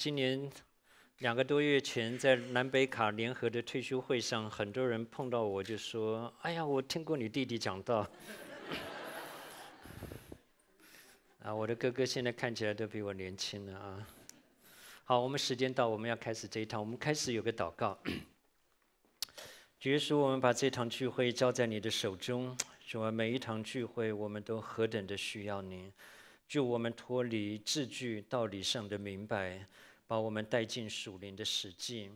今年两个多月前，在南北卡联合的退休会上，很多人碰到我就说：“哎呀，我听过你弟弟讲道。” 啊，我的哥哥现在看起来都比我年轻了啊！好，我们时间到，我们要开始这一堂。我们开始有个祷告。主耶稣，我们把这场堂聚会交在你的手中，主啊，每一堂聚会我们都何等的需要您，就我们脱离字句道理上的明白。把我们带进属灵的实境。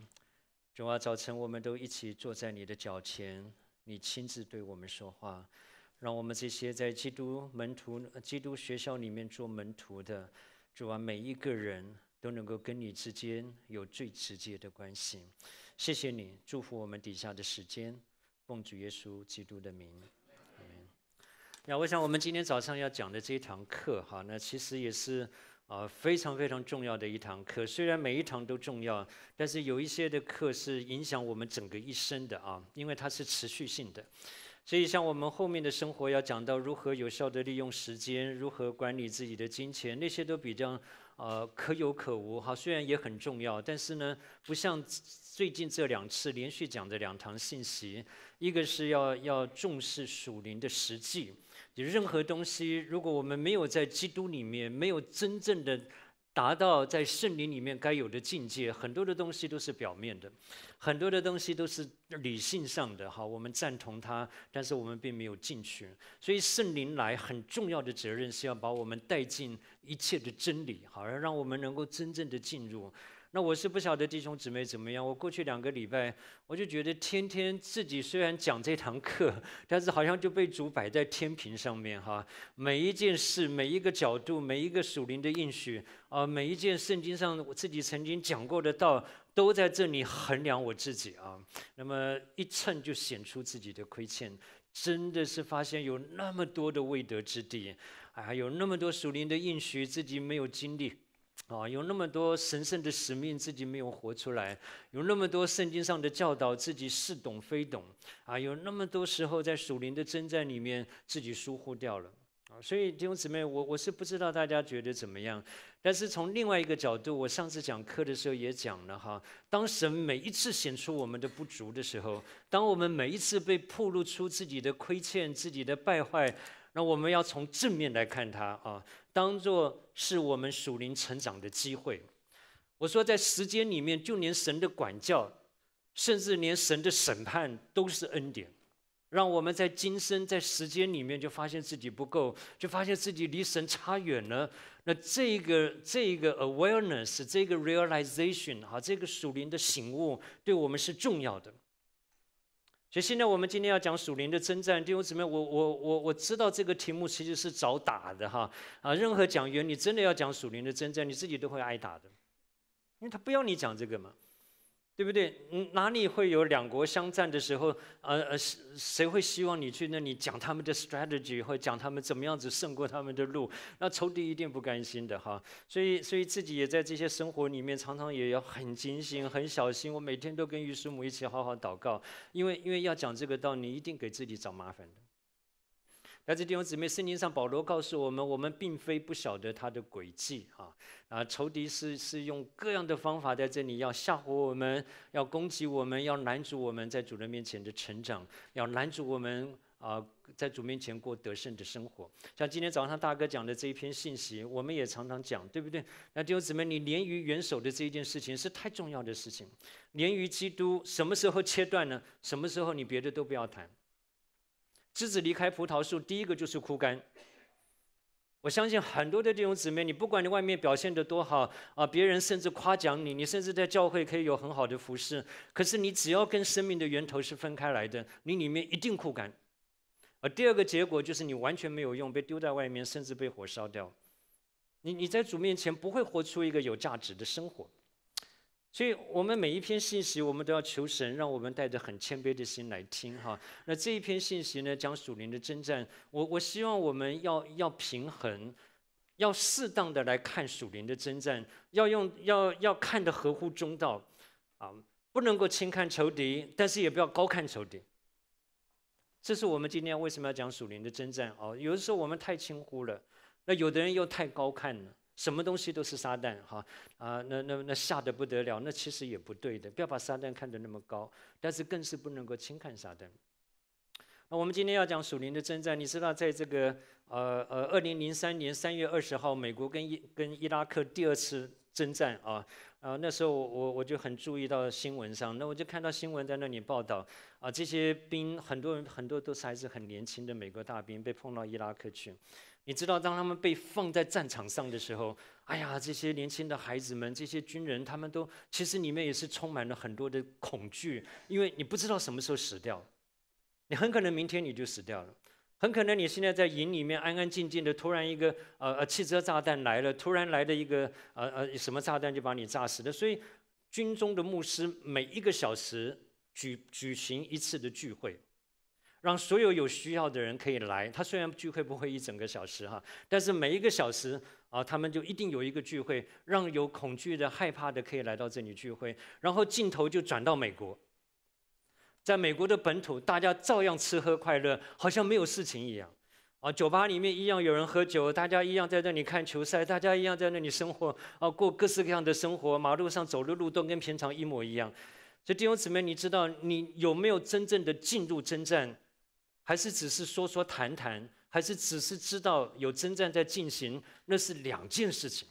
主啊，早晨，我们都一起坐在你的脚前，你亲自对我们说话，让我们这些在基督门徒、基督学校里面做门徒的，主啊，每一个人都能够跟你之间有最直接的关系。谢谢你，祝福我们底下的时间。奉主耶稣基督的名，那我想，我们今天早上要讲的这一堂课，哈，那其实也是。啊，非常非常重要的一堂课。虽然每一堂都重要，但是有一些的课是影响我们整个一生的啊，因为它是持续性的。所以，像我们后面的生活要讲到如何有效地利用时间，如何管理自己的金钱，那些都比较，呃，可有可无。哈，虽然也很重要，但是呢，不像最近这两次连续讲的两堂信息，一个是要要重视属灵的实际。就任何东西，如果我们没有在基督里面，没有真正的。达到在圣灵里面该有的境界，很多的东西都是表面的，很多的东西都是理性上的哈。我们赞同他，但是我们并没有进去。所以圣灵来很重要的责任是要把我们带进一切的真理，好，让我们能够真正的进入。那我是不晓得弟兄姊妹怎么样。我过去两个礼拜，我就觉得天天自己虽然讲这堂课，但是好像就被主摆在天平上面哈。每一件事、每一个角度、每一个属灵的应许啊，每一件圣经上我自己曾经讲过的道，都在这里衡量我自己啊。那么一称就显出自己的亏欠，真的是发现有那么多的未得之地，啊，有那么多属灵的应许自己没有经历。啊，有那么多神圣的使命自己没有活出来，有那么多圣经上的教导自己似懂非懂，啊，有那么多时候在属灵的征战里面自己疏忽掉了，啊，所以弟兄姊妹，我我是不知道大家觉得怎么样，但是从另外一个角度，我上次讲课的时候也讲了哈，当神每一次显出我们的不足的时候，当我们每一次被曝露出自己的亏欠、自己的败坏，那我们要从正面来看它啊。当做是我们属灵成长的机会。我说，在时间里面，就连神的管教，甚至连神的审判，都是恩典，让我们在今生在时间里面就发现自己不够，就发现自己离神差远了。那这个这个 awareness，这个 realization，哈，这个属灵的醒悟，对我们是重要的。就现在，我们今天要讲属灵的征战，弟兄姊妹，我我我我知道这个题目其实是找打的哈啊！任何讲员，你真的要讲属灵的征战，你自己都会挨打的，因为他不要你讲这个嘛。对不对？哪里会有两国相战的时候？呃呃，谁谁会希望你去那里讲他们的 strategy，或讲他们怎么样子胜过他们的路？那仇敌一定不甘心的哈。所以，所以自己也在这些生活里面，常常也要很警醒、很小心。我每天都跟于师母一起好好祷告，因为因为要讲这个道，你一定给自己找麻烦的。来自弟兄姊妹，圣经上保罗告诉我们，我们并非不晓得他的诡计啊啊，仇敌是是用各样的方法在这里要吓唬我们，要攻击我们，要拦阻我们在主人面前的成长，要拦阻我们啊在主面前过得胜的生活。像今天早上大哥讲的这一篇信息，我们也常常讲，对不对？那弟兄姊妹，你连于元首的这一件事情是太重要的事情，连于基督，什么时候切断呢？什么时候你别的都不要谈？枝子离开葡萄树，第一个就是枯干。我相信很多的这种姊妹，你不管你外面表现得多好啊，别人甚至夸奖你，你甚至在教会可以有很好的服侍，可是你只要跟生命的源头是分开来的，你里面一定枯干。而第二个结果就是你完全没有用，被丢在外面，甚至被火烧掉。你你在主面前不会活出一个有价值的生活。所以，我们每一篇信息，我们都要求神，让我们带着很谦卑的心来听哈。那这一篇信息呢，讲属灵的征战，我我希望我们要要平衡，要适当的来看属灵的征战，要用要要看的合乎中道啊，不能够轻看仇敌，但是也不要高看仇敌。这是我们今天为什么要讲属灵的征战哦。有的时候我们太轻忽了，那有的人又太高看了。什么东西都是撒旦，哈啊，那那那吓得不得了，那其实也不对的，不要把撒旦看得那么高，但是更是不能够轻看撒旦。那我们今天要讲属灵的征战，你知道在这个呃呃二零零三年三月二十号，美国跟伊跟伊拉克第二次征战啊啊那时候我我我就很注意到新闻上，那我就看到新闻在那里报道啊，这些兵很多人很多都是还是很年轻的美国大兵被碰到伊拉克去。你知道，当他们被放在战场上的时候，哎呀，这些年轻的孩子们，这些军人，他们都其实里面也是充满了很多的恐惧，因为你不知道什么时候死掉，你很可能明天你就死掉了，很可能你现在在营里面安安静静的，突然一个呃呃汽车炸弹来了，突然来的一个呃呃什么炸弹就把你炸死了。所以军中的牧师每一个小时举举行一次的聚会。让所有有需要的人可以来。他虽然聚会不会一整个小时哈，但是每一个小时啊，他们就一定有一个聚会，让有恐惧的、害怕的可以来到这里聚会。然后镜头就转到美国，在美国的本土，大家照样吃喝快乐，好像没有事情一样。啊，酒吧里面一样有人喝酒，大家一样在那里看球赛，大家一样在那里生活啊，过各式各样的生活。马路上走的路都跟平常一模一样。所以弟兄姊妹，你知道你有没有真正的进入征战？还是只是说说谈谈，还是只是知道有征战在进行，那是两件事情。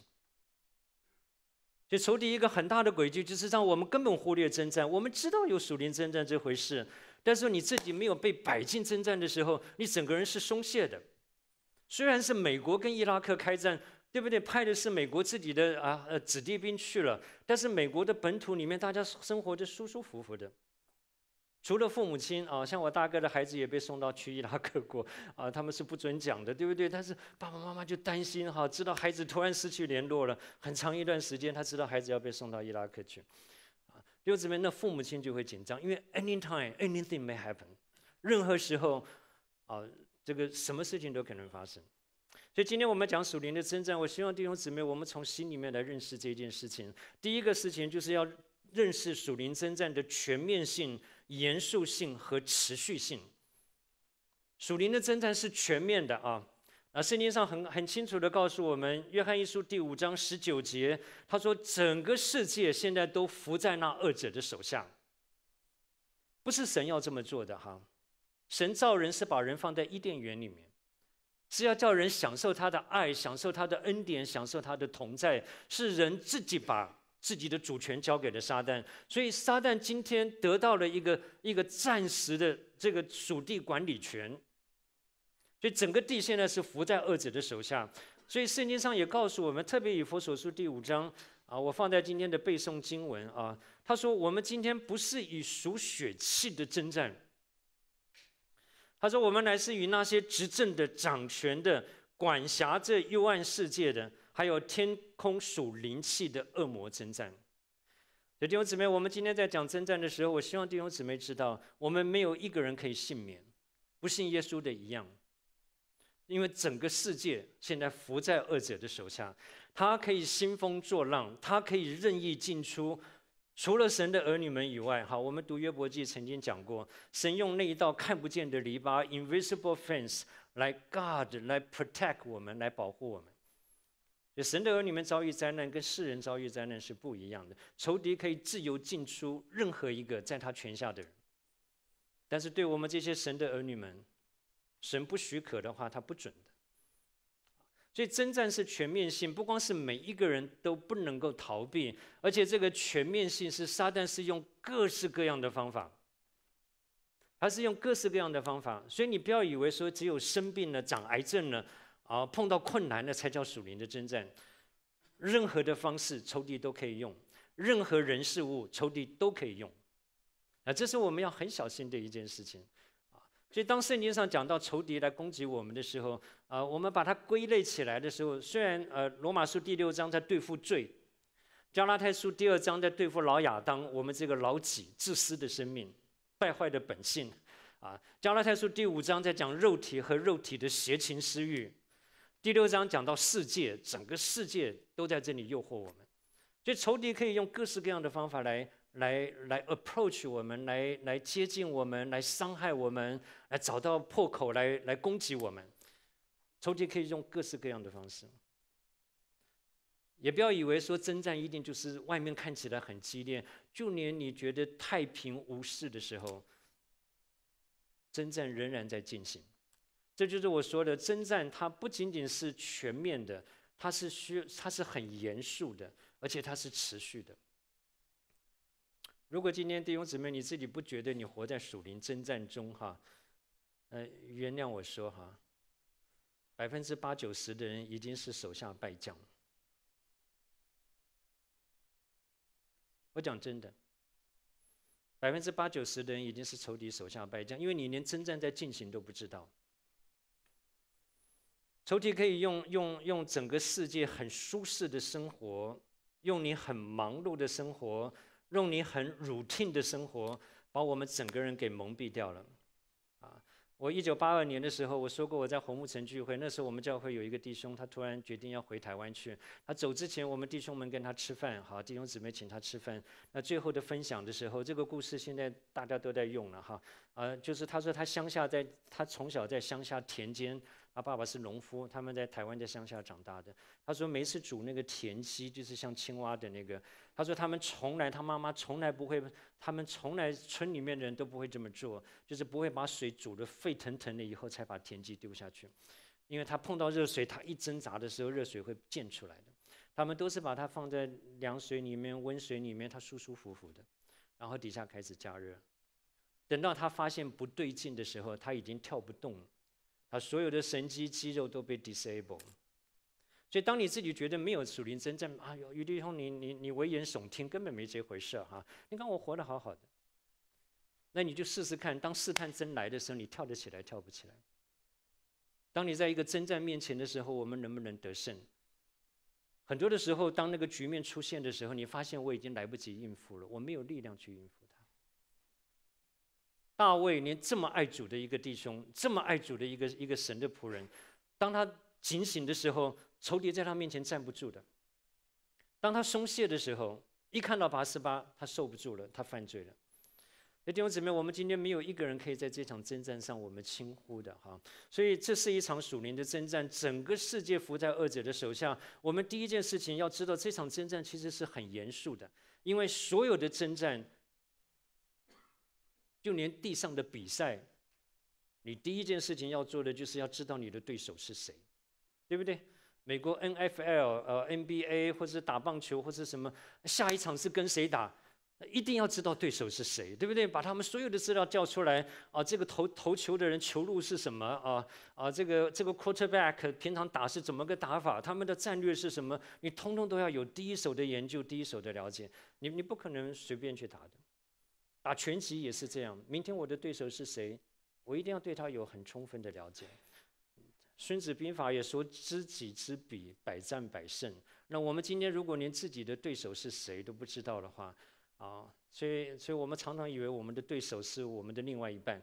就仇敌一个很大的诡计，就是让我们根本忽略征战。我们知道有属灵征战这回事，但是你自己没有被摆进征战的时候，你整个人是松懈的。虽然是美国跟伊拉克开战，对不对？派的是美国自己的啊子弟兵去了，但是美国的本土里面，大家生活着舒舒服服的。除了父母亲啊，像我大哥的孩子也被送到去伊拉克国 啊，他们是不准讲的，对不对？但是爸爸妈妈就担心哈，知道孩子突然失去联络了，很长一段时间，他知道孩子要被送到伊拉克去，啊，六姊妹，那父母亲就会紧张，因为 any time anything may happen，任何时候啊，这个什么事情都可能发生。所以今天我们讲属灵的征战，我希望弟兄姊妹我们从心里面来认识这件事情。第一个事情就是要认识属灵征战的全面性。严肃性和持续性。属灵的征战是全面的啊！啊，圣经上很很清楚的告诉我们，《约翰一书》第五章十九节，他说：“整个世界现在都伏在那二者的手下，不是神要这么做的哈。神造人是把人放在伊甸园里面，是要叫人享受他的爱，享受他的恩典，享受他的同在，是人自己把。”自己的主权交给了撒旦，所以撒旦今天得到了一个一个暂时的这个属地管理权，所以整个地现在是伏在恶者的手下。所以圣经上也告诉我们，特别以佛所书第五章啊，我放在今天的背诵经文啊，他说我们今天不是以属血气的征战，他说我们乃是与那些执政的、掌权的、管辖这幽暗世界的。还有天空属灵气的恶魔征战，弟兄姊妹，我们今天在讲征战的时候，我希望弟兄姊妹知道，我们没有一个人可以幸免，不信耶稣的一样，因为整个世界现在伏在恶者的手下，他可以兴风作浪，他可以任意进出，除了神的儿女们以外。好，我们读约伯记曾经讲过，神用那一道看不见的篱笆 （invisible fence） 来 guard 来 protect 我们，来保护我们。就神的儿女们遭遇灾难，跟世人遭遇灾难是不一样的。仇敌可以自由进出任何一个在他权下的人，但是对我们这些神的儿女们，神不许可的话，他不准的。所以征战是全面性，不光是每一个人都不能够逃避，而且这个全面性是撒旦是用各式各样的方法，还是用各式各样的方法。所以你不要以为说只有生病了、长癌症了。啊，碰到困难的才叫属灵的征战，任何的方式仇敌都可以用，任何人事物仇敌都可以用，啊，这是我们要很小心的一件事情，啊，所以当圣经上讲到仇敌来攻击我们的时候，啊，我们把它归类起来的时候，虽然呃，罗马书第六章在对付罪，加拉太书第二章在对付老亚当，我们这个老己自私的生命、败坏的本性，啊，加拉太书第五章在讲肉体和肉体的邪情私欲。第六章讲到世界，整个世界都在这里诱惑我们，所以仇敌可以用各式各样的方法来、来、来 approach 我们，来、来接近我们，来伤害我们，来找到破口来、来攻击我们。仇敌可以用各式各样的方式，也不要以为说征战一定就是外面看起来很激烈，就连你觉得太平无事的时候，征战仍然在进行。这就是我说的，征战它不仅仅是全面的，它是需，它是很严肃的，而且它是持续的。如果今天弟兄姊妹你自己不觉得你活在属灵征战中哈，呃，原谅我说哈，百分之八九十的人已经是手下败将。我讲真的，百分之八九十的人已经是仇敌手下败将，因为你连征战在进行都不知道。抽屉可以用用用整个世界很舒适的生活，用你很忙碌的生活，用你很 routine 的生活，把我们整个人给蒙蔽掉了，啊！我一九八二年的时候，我说过我在红木城聚会，那时候我们教会有一个弟兄，他突然决定要回台湾去。他走之前，我们弟兄们跟他吃饭，好弟兄姊妹请他吃饭。那最后的分享的时候，这个故事现在大家都在用了哈，呃，就是他说他乡下在，他从小在乡下田间。他爸爸是农夫，他们在台湾在乡下长大的。他说，每次煮那个田鸡，就是像青蛙的那个。他说，他们从来他妈妈从来不会，他们从来村里面的人都不会这么做，就是不会把水煮得沸腾腾的以后才把田鸡丢下去，因为他碰到热水，他一挣扎的时候，热水会溅出来的。他们都是把它放在凉水里面、温水里面，它舒舒服服的，然后底下开始加热，等到他发现不对劲的时候，他已经跳不动了。啊，所有的神经肌肉都被 disable，所以当你自己觉得没有属灵征战，哎呦，有的时你你你危言耸听，根本没这回事儿哈。你看我活得好好的，那你就试试看，当试探真来的时候，你跳得起来，跳不起来。当你在一个征战面前的时候，我们能不能得胜？很多的时候，当那个局面出现的时候，你发现我已经来不及应付了，我没有力量去应付。大卫连这么爱主的一个弟兄，这么爱主的一个一个神的仆人，当他警醒的时候，仇敌在他面前站不住的；当他松懈的时候，一看到拔示巴，他受不住了，他犯罪了。弟兄姊妹，我们今天没有一个人可以在这场征战上我们轻忽的哈。所以这是一场属灵的征战，整个世界伏在恶者的手下。我们第一件事情要知道，这场征战其实是很严肃的，因为所有的征战。就连地上的比赛，你第一件事情要做的就是要知道你的对手是谁，对不对？美国 N F L 呃 N B A 或者打棒球或者什么，下一场是跟谁打，一定要知道对手是谁，对不对？把他们所有的资料叫出来啊，这个投投球的人球路是什么啊啊这个这个 quarterback 平常打是怎么个打法，他们的战略是什么？你通通都要有第一手的研究，第一手的了解，你你不可能随便去打的。打拳击也是这样，明天我的对手是谁，我一定要对他有很充分的了解。孙子兵法也说“知己知彼，百战百胜”。那我们今天如果连自己的对手是谁都不知道的话，啊，所以，所以我们常常以为我们的对手是我们的另外一半。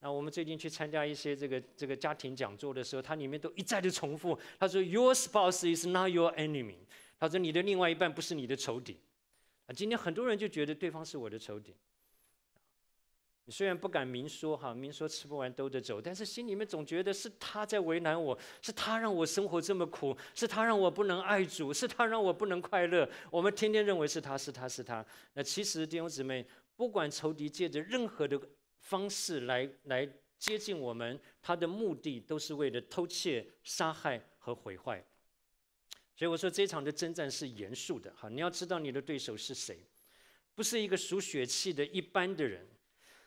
那我们最近去参加一些这个这个家庭讲座的时候，他里面都一再的重复，他说 “Your spouse is not your enemy”，他说你的另外一半不是你的仇敌。今天很多人就觉得对方是我的仇敌，你虽然不敢明说哈，明说吃不完兜着走，但是心里面总觉得是他在为难我，是他让我生活这么苦，是他让我不能爱主，是他让我不能快乐。我们天天认为是他是他是他。那其实弟兄姊妹，不管仇敌借着任何的方式来来接近我们，他的目的都是为了偷窃、杀害和毁坏。所以我说，这场的征战是严肃的。哈，你要知道你的对手是谁，不是一个输血气的一般的人。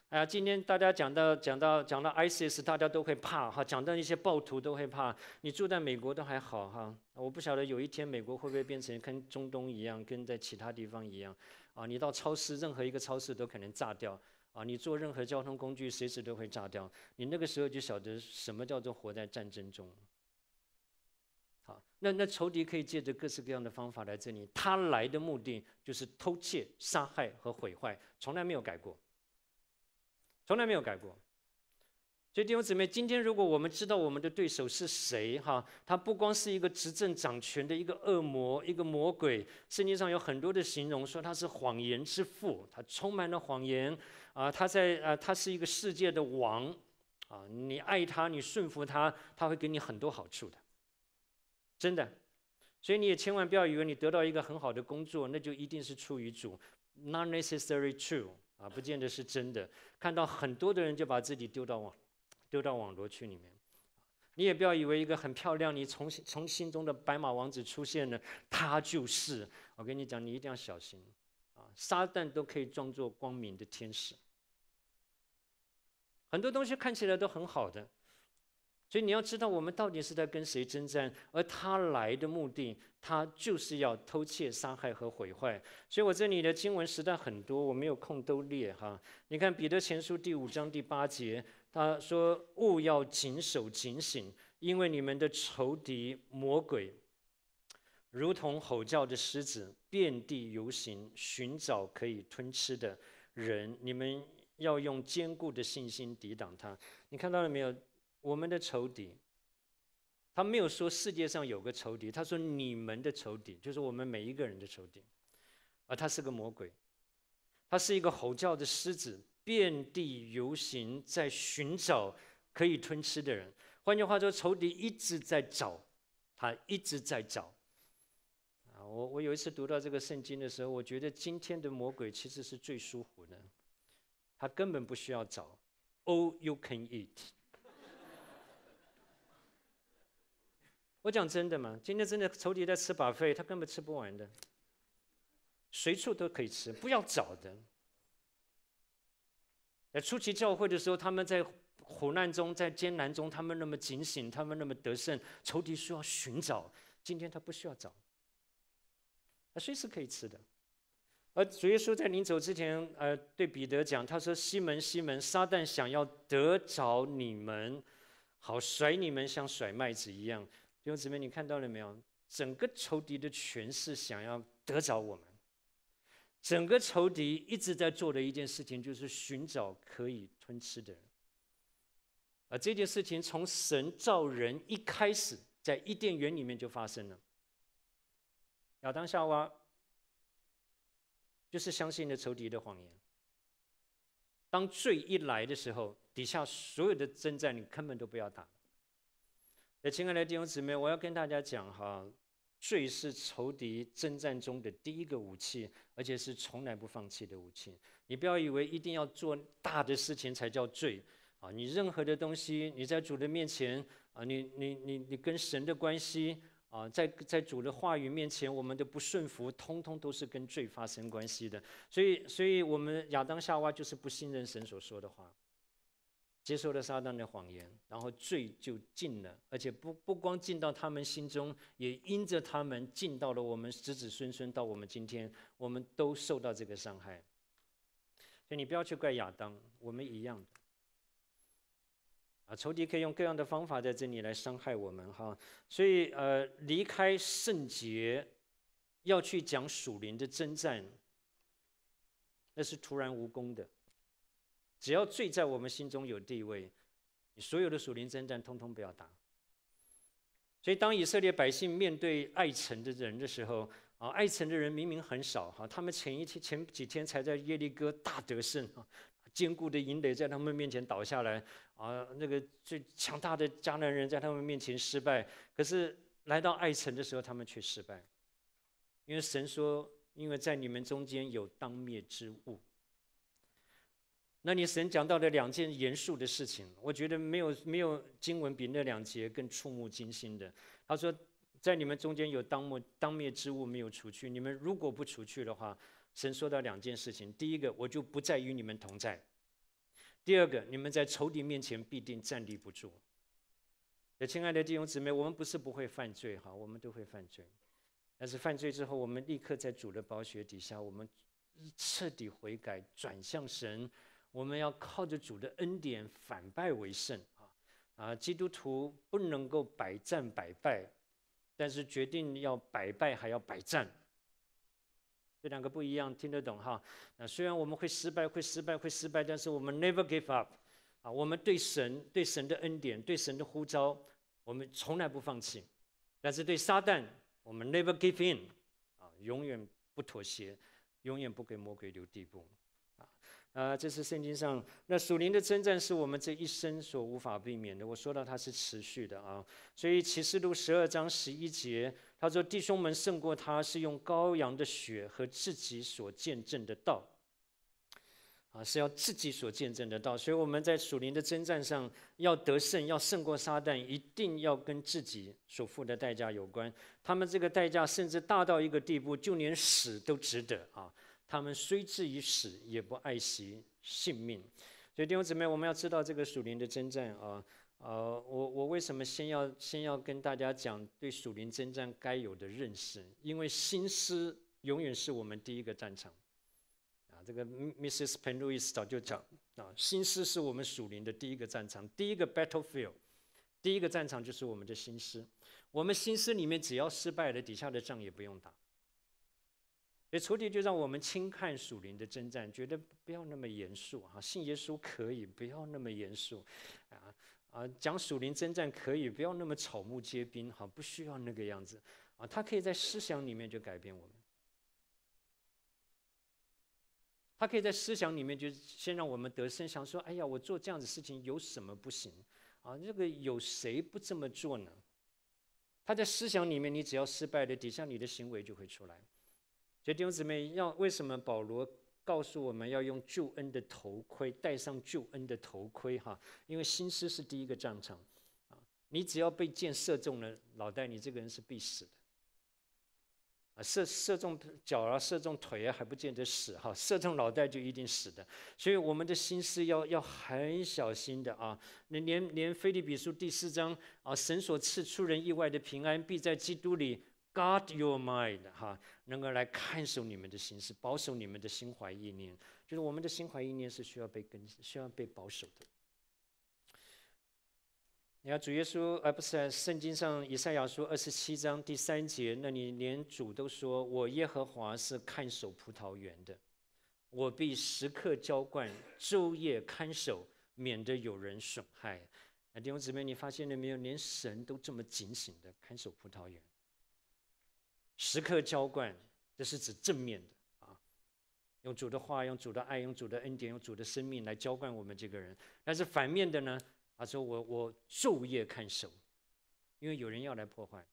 啊，今天大家讲到讲到讲到 ISIS，大家都会怕哈。讲到一些暴徒都会怕。你住在美国都还好哈。我不晓得有一天美国会不会变成跟中东一样，跟在其他地方一样。啊，你到超市任何一个超市都可能炸掉。啊，你坐任何交通工具随时都会炸掉。你那个时候就晓得什么叫做活在战争中。好，那那仇敌可以借着各式各样的方法来证明，他来的目的就是偷窃、杀害和毁坏，从来没有改过，从来没有改过。所以弟兄姊妹，今天如果我们知道我们的对手是谁，哈，他不光是一个执政掌权的一个恶魔、一个魔鬼。圣经上有很多的形容，说他是谎言之父，他充满了谎言。啊，他在啊，他是一个世界的王。啊，你爱他，你顺服他，他会给你很多好处的。真的，所以你也千万不要以为你得到一个很好的工作，那就一定是出于主，not n e c e s s a r y true 啊，不见得是真的。看到很多的人就把自己丢到网，丢到网络去里面，你也不要以为一个很漂亮，你从从心中的白马王子出现了，他就是。我跟你讲，你一定要小心啊，撒旦都可以装作光明的天使，很多东西看起来都很好的。所以你要知道，我们到底是在跟谁征战，而他来的目的，他就是要偷窃、杀害和毁坏。所以我这里的经文实在很多，我没有空都列哈。你看《彼得前书》第五章第八节，他说：“勿要谨守、警醒，因为你们的仇敌魔鬼，如同吼叫的狮子，遍地游行，寻找可以吞吃的人。你们要用坚固的信心抵挡他。”你看到了没有？我们的仇敌，他没有说世界上有个仇敌，他说你们的仇敌，就是我们每一个人的仇敌，而他是个魔鬼，他是一个吼叫的狮子，遍地游行，在寻找可以吞吃的人。换句话说，仇敌一直在找，他一直在找。啊，我我有一次读到这个圣经的时候，我觉得今天的魔鬼其实是最舒服的，他根本不需要找，all you can eat。我讲真的嘛，今天真的仇敌在吃把费，他根本吃不完的，随处都可以吃，不要找的。在初期教会的时候，他们在苦难中，在艰难中，他们那么警醒，他们那么得胜，仇敌需要寻找，今天他不需要找，他随时可以吃的。而主耶稣在临走之前，呃，对彼得讲，他说：“西门，西门，撒旦想要得着你们，好甩你们像甩麦子一样。”弟兄姊妹，你看到了没有？整个仇敌的权势想要得着我们，整个仇敌一直在做的一件事情，就是寻找可以吞吃的人。而这件事情从神造人一开始，在伊甸园里面就发生了。亚当夏娃就是相信了仇敌的谎言。当罪一来的时候，底下所有的征战，你根本都不要打了。那亲爱的弟兄姊妹，我要跟大家讲哈，罪是仇敌征战中的第一个武器，而且是从来不放弃的武器。你不要以为一定要做大的事情才叫罪，啊，你任何的东西，你在主的面前啊，你你你你跟神的关系啊，在在主的话语面前，我们的不顺服，通通都是跟罪发生关系的。所以，所以我们亚当夏娃就是不信任神所说的话。接受了撒旦的谎言，然后罪就尽了，而且不不光尽到他们心中，也因着他们尽到了我们子子孙孙到我们今天，我们都受到这个伤害。所以你不要去怪亚当，我们一样的。啊，仇敌可以用各样的方法在这里来伤害我们哈，所以呃，离开圣洁，要去讲属灵的征战，那是徒然无功的。只要罪在我们心中有地位，你所有的属灵争战通通不要打。所以，当以色列百姓面对爱城的人的时候，啊，爱城的人明明很少哈，他们前一天前几天才在耶利哥大得胜啊，坚固的营垒在他们面前倒下来啊，那个最强大的迦南人在他们面前失败。可是来到爱城的时候，他们却失败，因为神说，因为在你们中间有当灭之物。那你神讲到的两件严肃的事情，我觉得没有没有经文比那两节更触目惊心的。他说，在你们中间有当灭当灭之物没有除去，你们如果不除去的话，神说到两件事情：第一个，我就不再与你们同在；第二个，你们在仇敌面前必定站立不住。那亲爱的弟兄姊妹，我们不是不会犯罪哈，我们都会犯罪。但是犯罪之后，我们立刻在主的宝血底下，我们彻底悔改，转向神。我们要靠着主的恩典反败为胜啊！啊，基督徒不能够百战百败，但是决定要百败还要百战，这两个不一样，听得懂哈？那虽然我们会失败，会失败，会失败，但是我们 never give up，啊，我们对神、对神的恩典、对神的呼召，我们从来不放弃。但是对撒旦，我们 never give in，啊，永远不妥协，永远不给魔鬼留地步。啊，这是圣经上那属灵的征战，是我们这一生所无法避免的。我说到它是持续的啊，所以启示录十二章十一节他说：“弟兄们胜过他是用羔羊的血和自己所见证的道。”啊，是要自己所见证的道。所以我们在属灵的征战上要得胜，要胜过撒旦，一定要跟自己所付的代价有关。他们这个代价甚至大到一个地步，就连死都值得啊。他们虽至于死，也不爱惜性命。所以弟兄姊妹，我们要知道这个属灵的征战啊，呃，我我为什么先要先要跟大家讲对属灵征战该有的认识？因为心思永远是我们第一个战场啊。这个 Mrs. Pen l e u i s 早就讲啊，心思是我们属灵的第一个战场，第一个 battlefield，第一个战场就是我们的心思。我们心思里面只要失败了，底下的仗也不用打。所以，主题就让我们轻看属灵的征战，觉得不要那么严肃啊。信耶稣可以，不要那么严肃，啊啊，讲属灵征战可以，不要那么草木皆兵，哈，不需要那个样子啊。他可以在思想里面就改变我们，他可以在思想里面就先让我们得胜，想说，哎呀，我做这样的事情有什么不行？啊，这个有谁不这么做呢？他在思想里面，你只要失败了，底下你的行为就会出来。所以弟兄姊妹，要为什么保罗告诉我们要用救恩的头盔，戴上救恩的头盔哈？因为心思是第一个战场，啊，你只要被箭射中了脑袋，你这个人是必死的。啊，射射中脚啊，射中腿啊，还不见得死哈，射中脑袋就一定死的。所以我们的心思要要很小心的啊。那连连菲利比书第四章啊，神所赐出人意外的平安，必在基督里。Guard your mind，哈，能够来看守你们的心思，保守你们的心怀意念。就是我们的心怀意念是需要被新，需要被保守的。你看，主耶稣，而不是圣经上以赛亚书二十七章第三节，那里连主都说：“我耶和华是看守葡萄园的，我必时刻浇灌，昼夜看守，免得有人损害。”弟兄姊妹，你发现了没有？连神都这么警醒的看守葡萄园。时刻浇灌，这是指正面的啊，用主的话，用主的爱，用主的恩典，用主的生命来浇灌我们这个人。但是反面的呢？他说我我昼夜看守，因为有人要来破坏，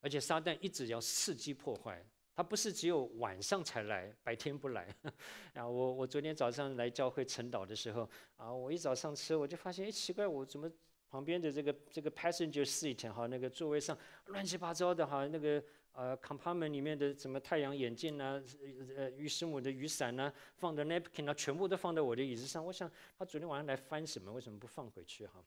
而且撒旦一直要伺机破坏，他不是只有晚上才来，白天不来。啊，我我昨天早上来教会晨祷的时候啊，我一早上吃，我就发现哎奇怪，我怎么？旁边的这个这个 passenger seat 哈，那个座位上乱七八糟的哈，那个呃 compartment 里面的什么太阳眼镜呐，呃雨师母的雨伞呐，放的 napkin 啊，全部都放在我的椅子上。我想他昨天晚上来翻什么？为什么不放回去哈？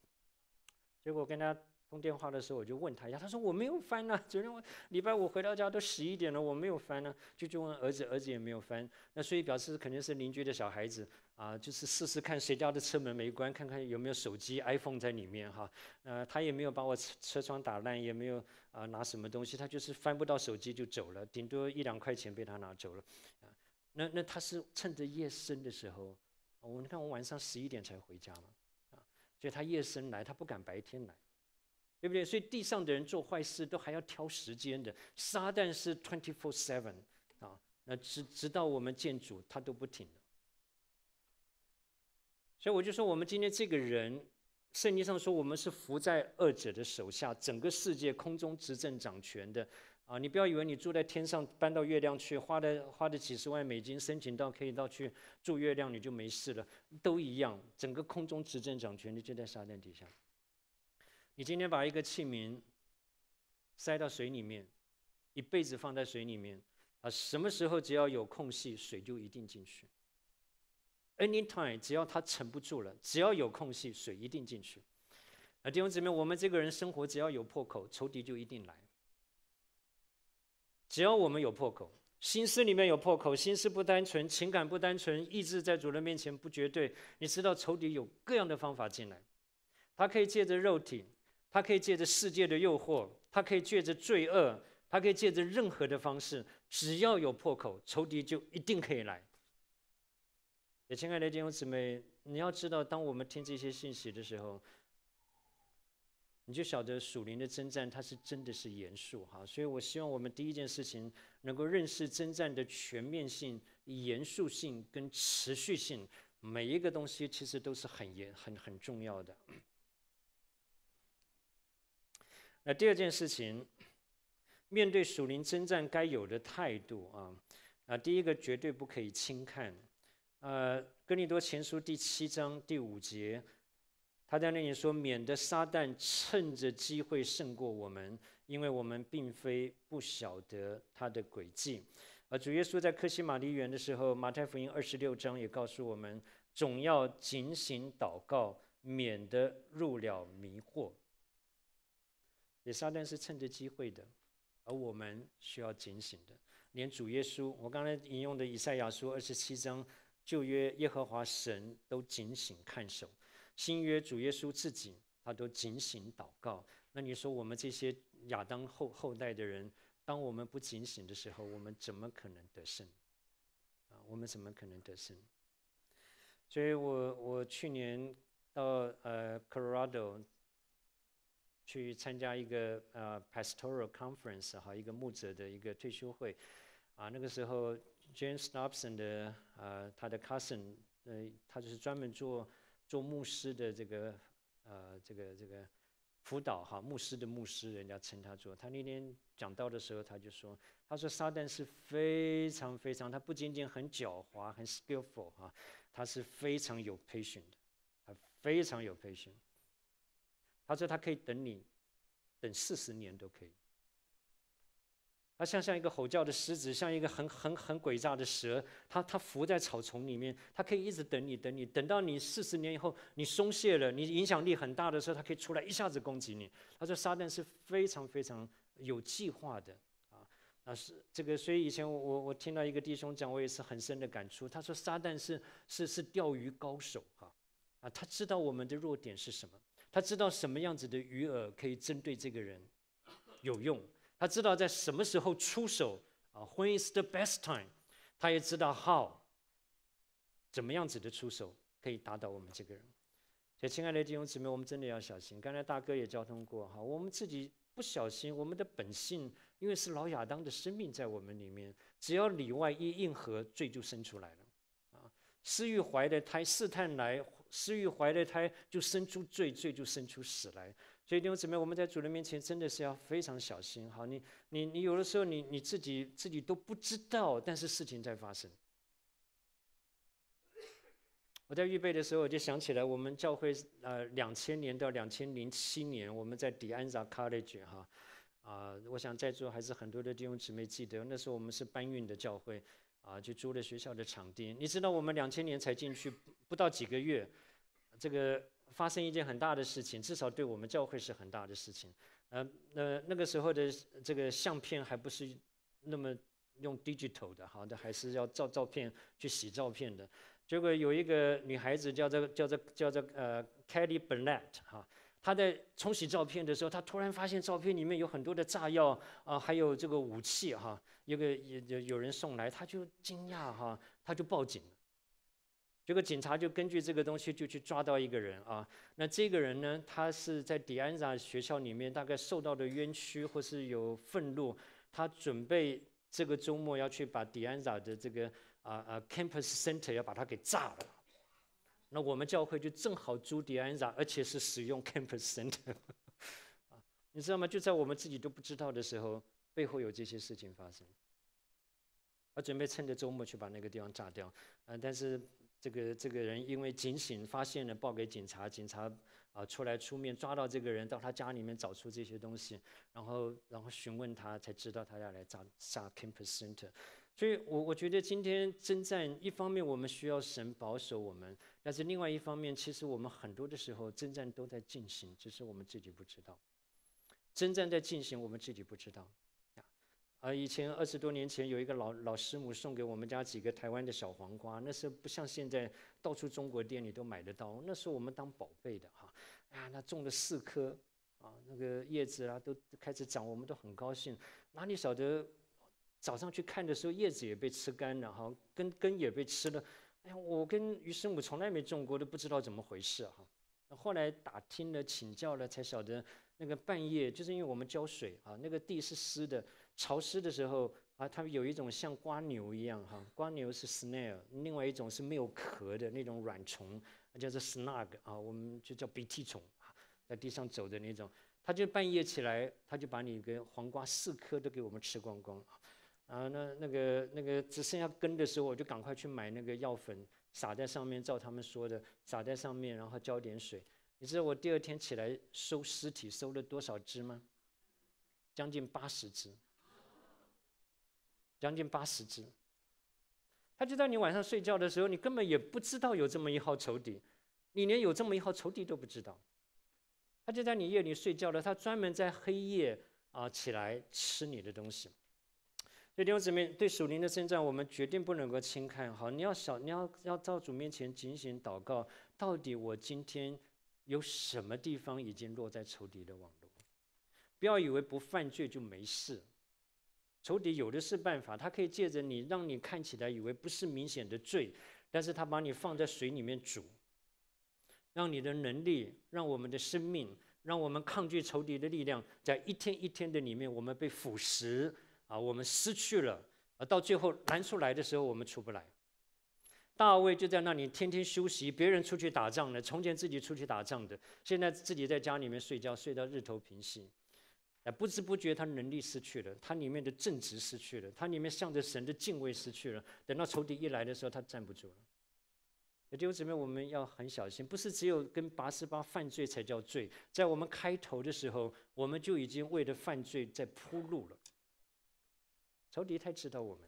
结果跟他通电话的时候我就问他一下，他说我没有翻呐，昨天我礼拜五回到家都十一点了，我没有翻呐，就去问儿子，儿子也没有翻，那所以表示肯定是邻居的小孩子啊，就是试试看谁家的车门没关，看看有没有手机 iPhone 在里面哈，呃，他也没有把我车车窗打烂，也没有啊拿什么东西，他就是翻不到手机就走了，顶多一两块钱被他拿走了，啊，那那他是趁着夜深的时候，我你看我晚上十一点才回家嘛，啊，所以他夜深来，他不敢白天来。对不对？所以地上的人做坏事都还要挑时间的，撒旦是 twenty-four-seven，啊，那直直到我们见主，他都不停的。所以我就说，我们今天这个人，圣经上说我们是伏在二者的手下，整个世界空中执政掌权的，啊，你不要以为你住在天上，搬到月亮去，花的花的几十万美金申请到可以到去住月亮，你就没事了，都一样，整个空中执政掌权的就在沙旦底下。你今天把一个器皿塞到水里面，一辈子放在水里面，啊，什么时候只要有空隙，水就一定进去。Anytime，只要它沉不住了，只要有空隙，水一定进去。啊，弟兄姊妹，我们这个人生活只要有破口，仇敌就一定来。只要我们有破口，心思里面有破口，心思不单纯，情感不单纯，意志在主人面前不绝对，你知道仇敌有各样的方法进来，他可以借着肉体。他可以借着世界的诱惑，他可以借着罪恶，他可以借着任何的方式，只要有破口，仇敌就一定可以来。也亲爱的弟兄姊妹，你要知道，当我们听这些信息的时候，你就晓得属灵的征战，它是真的是严肃哈。所以我希望我们第一件事情，能够认识征战的全面性、严肃性跟持续性，每一个东西其实都是很严、很很重要的。那第二件事情，面对属灵征战该有的态度啊，啊，第一个绝对不可以轻看。呃，《哥林多前书》第七章第五节，他在那里说：“免得撒旦趁着机会胜过我们，因为我们并非不晓得他的诡计。”啊，主耶稣在克西马利园的时候，《马太福音》二十六章也告诉我们：“总要警醒祷告，免得入了迷惑。”以撒旦是趁着机会的，而我们需要警醒的。连主耶稣，我刚才引用的以赛亚书二十七章旧约耶和华神都警醒看守，新约主耶稣自己他都警醒祷告。那你说我们这些亚当后后代的人，当我们不警醒的时候，我们怎么可能得胜？啊，我们怎么可能得胜？所以，我我去年到呃 Colorado。去参加一个呃 pastoral conference 哈一个牧者的一个退休会，啊那个时候 Jane Snobson 的呃他的 cousin 呃他就是专门做做牧师的这个呃这个这个辅导哈牧师的牧师人家称他做他那天讲到的时候他就说他说撒旦是非常非常他不仅仅很狡猾很 skillful 啊他是非常有 p a i 培训的他非常有 patience。他说：“他可以等你，等四十年都可以。他像像一个吼叫的狮子，像一个很很很诡诈的蛇。他他伏在草丛里面，他可以一直等你，等你等到你四十年以后，你松懈了，你影响力很大的时候，他可以出来一下子攻击你。”他说：“撒旦是非常非常有计划的啊！那是这个，所以以前我我我听到一个弟兄讲，我也是很深的感触。他说撒旦是是是钓鱼高手哈！啊，他知道我们的弱点是什么。”他知道什么样子的鱼饵可以针对这个人有用，他知道在什么时候出手啊，when is the best time？他也知道 how，怎么样子的出手可以打倒我们这个人。所以，亲爱的弟兄姊妹，我们真的要小心。刚才大哥也交通过哈，我们自己不小心，我们的本性，因为是老亚当的生命在我们里面，只要里外一硬核，罪就生出来了啊。私欲怀的胎，试探来。私欲怀了胎，就生出罪；罪就生出死来。所以弟兄姊妹，我们在主人面前真的是要非常小心。好，你你你有的时候你你自己自己都不知道，但是事情在发生。我在预备的时候，我就想起来，我们教会呃，两千年到两千零七年，我们在迪安扎 college 哈，啊，我想在座还是很多的弟兄姊妹记得，那时候我们是搬运的教会。啊，去租了学校的场地。你知道，我们两千年才进去，不到几个月，这个发生一件很大的事情，至少对我们教会是很大的事情。呃，那那个时候的这个相片还不是那么用 digital 的，好的，还是要照照片去洗照片的。结果有一个女孩子叫做叫做叫做呃，Kelly Burnett 哈。他在冲洗照片的时候，他突然发现照片里面有很多的炸药啊，还有这个武器哈。有个有有有人送来，他就惊讶哈，他就报警。结果警察就根据这个东西就去抓到一个人啊。那这个人呢，他是在迪安萨学校里面大概受到的冤屈或是有愤怒，他准备这个周末要去把迪安萨的这个啊啊 campus center 要把它给炸了。那我们教会就正好租迪安然，而且是使用 campus center，啊，你知道吗？就在我们自己都不知道的时候，背后有这些事情发生。我准备趁着周末去把那个地方炸掉，嗯，但是这个这个人因为警醒发现了，报给警察，警察啊出来出面抓到这个人，到他家里面找出这些东西，然后然后询问他，才知道他要来炸炸 campus center。所以，我我觉得今天征战，一方面我们需要神保守我们，但是另外一方面，其实我们很多的时候征战都在进行，只是我们自己不知道，征战在进行，我们自己不知道。啊，以前二十多年前，有一个老老师母送给我们家几个台湾的小黄瓜，那时候不像现在到处中国店里都买得到，那时候我们当宝贝的哈，啊，那种了四颗，啊，那个叶子啊都开始长，我们都很高兴，哪里晓得？早上去看的时候，叶子也被吃干了哈，根根也被吃了。哎呀，我跟于师母从来没种过，都不知道怎么回事哈。后来打听了请教了，才晓得那个半夜就是因为我们浇水啊，那个地是湿的，潮湿的时候啊，它有一种像瓜牛一样哈，瓜牛是 snail，另外一种是没有壳的那种软虫，叫做 snag 啊，我们就叫鼻涕虫，在地上走的那种，它就半夜起来，它就把你跟黄瓜四颗都给我们吃光光啊。啊，那那个那个只剩下根的时候，我就赶快去买那个药粉，撒在上面，照他们说的撒在上面，然后浇点水。你知道我第二天起来收尸体收了多少只吗？将近八十只，将近八十只。他就在你晚上睡觉的时候，你根本也不知道有这么一号仇敌，你连有这么一号仇敌都不知道。他就在你夜里睡觉了，他专门在黑夜啊起来吃你的东西。弟兄姊妹，对属灵的争战，我们绝对不能够轻看。好，你要想，你要要到主面前警醒祷告，到底我今天有什么地方已经落在仇敌的网络？不要以为不犯罪就没事，仇敌有的是办法，他可以借着你，让你看起来以为不是明显的罪，但是他把你放在水里面煮，让你的能力，让我们的生命，让我们抗拒仇敌的力量，在一天一天的里面，我们被腐蚀。啊，我们失去了，啊，到最后难出来的时候，我们出不来。大卫就在那里天天休息，别人出去打仗的，从前自己出去打仗的，现在自己在家里面睡觉，睡到日头平息，哎，不知不觉他能力失去了，他里面的正直失去了，他里面向着神的敬畏失去了。等到仇敌一来的时候，他站不住了。弟兄姊妹，我们要很小心，不是只有跟拔十八犯罪才叫罪，在我们开头的时候，我们就已经为了犯罪在铺路了。仇敌太知道我们。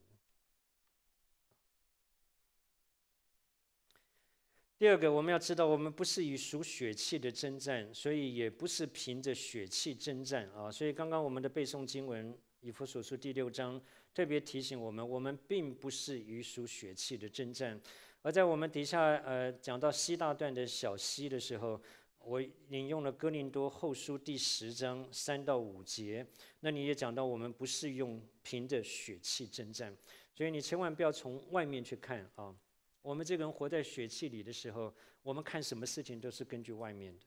第二个，我们要知道，我们不是与属血气的征战，所以也不是凭着血气征战啊。所以刚刚我们的背诵经文《以弗所书》第六章，特别提醒我们，我们并不是与属血气的征战，而在我们底下呃讲到西大段的小溪的时候。我引用了哥林多后书第十章三到五节，那你也讲到我们不是用凭着血气征战，所以你千万不要从外面去看啊。我们这个人活在血气里的时候，我们看什么事情都是根据外面的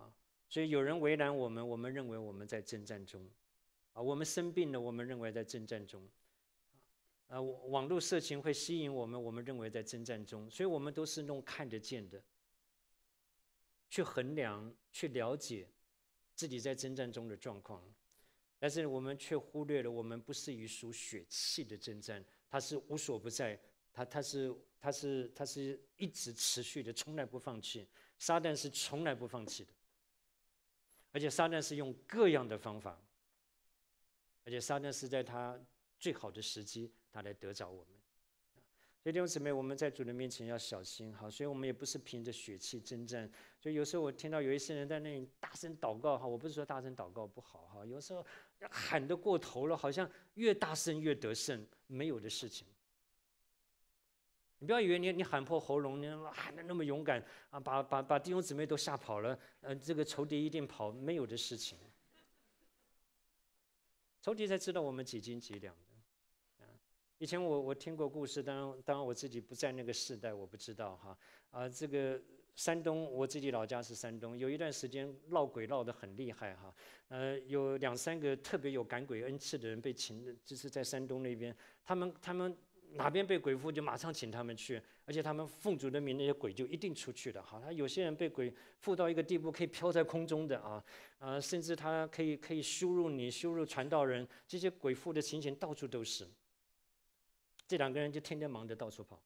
啊。所以有人为难我们，我们认为我们在征战中啊。我们生病了，我们认为在征战中啊。网络色情会吸引我们，我们认为在征战中，所以我们都是弄看得见的。去衡量、去了解自己在征战中的状况，但是我们却忽略了，我们不是一输血气的征战，它是无所不在，它、它是、它是、它是一直持续的，从来不放弃。撒旦是从来不放弃的，而且撒旦是用各样的方法，而且撒旦是在他最好的时机，他来得找我们。所以弟兄姊妹，我们在主的面前要小心哈。所以我们也不是凭着血气征战。就有时候我听到有一些人在那里大声祷告哈，我不是说大声祷告不好哈。有时候喊的过头了，好像越大声越得胜，没有的事情。你不要以为你你喊破喉咙，你喊的那么勇敢啊，把把把弟兄姊妹都吓跑了，嗯，这个仇敌一定跑，没有的事情。仇敌才知道我们几斤几两。以前我我听过故事，当然当然我自己不在那个时代，我不知道哈。啊，这个山东，我自己老家是山东，有一段时间闹鬼闹得很厉害哈。呃，有两三个特别有赶鬼恩赐的人被请，就是在山东那边，他们他们哪边被鬼附，就马上请他们去，而且他们奉主的名，那些鬼就一定出去的。哈。他有些人被鬼附到一个地步，可以飘在空中的啊啊，甚至他可以可以羞辱你，羞辱传道人，这些鬼附的情形到处都是。这两个人就天天忙着到处跑，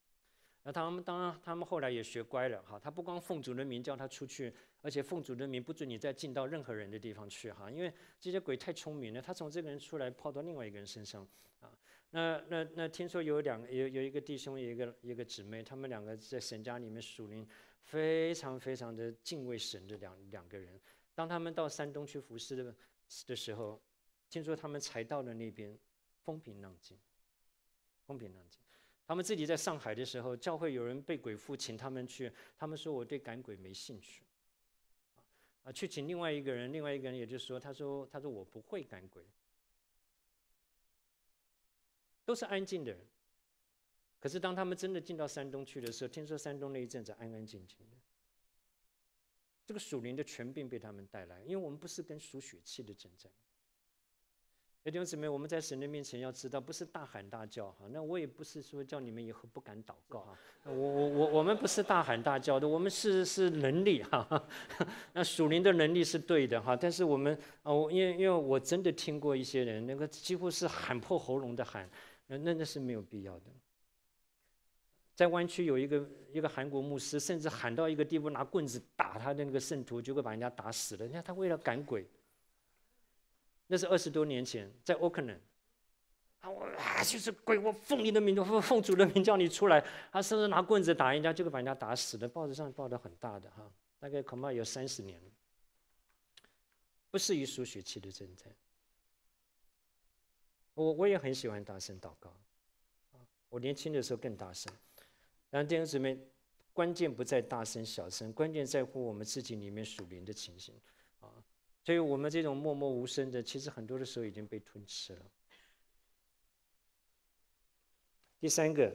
那他们当然他们后来也学乖了哈。他不光奉主的命叫他出去，而且奉主的命不准你再进到任何人的地方去哈。因为这些鬼太聪明了，他从这个人出来，跑到另外一个人身上啊。那那那听说有两有有一个弟兄，一个一个姊妹，他们两个在神家里面属灵非常非常的敬畏神的两两个人。当他们到山东去服侍的的时候，听说他们才到了那边，风平浪静。风平浪静，他们自己在上海的时候，教会有人被鬼附，请他们去，他们说我对赶鬼没兴趣，啊，去请另外一个人，另外一个人也就说，他说，他说我不会赶鬼，都是安静的人。可是当他们真的进到山东去的时候，听说山东那一阵子安安静静的，这个属灵的全病被他们带来，因为我们不是跟属血气的战弟兄姊妹，我们在神的面前要知道，不是大喊大叫哈。那我也不是说叫你们以后不敢祷告哈。我我我，我们不是大喊大叫的，我们是是能力哈。那属灵的能力是对的哈，但是我们，我因为因为我真的听过一些人，那个几乎是喊破喉咙的喊，那那那是没有必要的。在湾区有一个一个韩国牧师，甚至喊到一个地步，拿棍子打他的那个圣徒，就会把人家打死了。人家他为了赶鬼。那是二十多年前，在 o k l a h 啊，我啊就是鬼，我奉你的名，奉奉主的名叫你出来。他甚至拿棍子打人家，就会把人家打死了。报纸上报的很大的哈，大概恐怕有三十年不是一、输血学期的存在。我我也很喜欢大声祷告，啊，我年轻的时候更大声。但弟兄姊妹，关键不在大声小声，关键在乎我们自己里面属灵的情形，啊。所以我们这种默默无声的，其实很多的时候已经被吞吃了。第三个，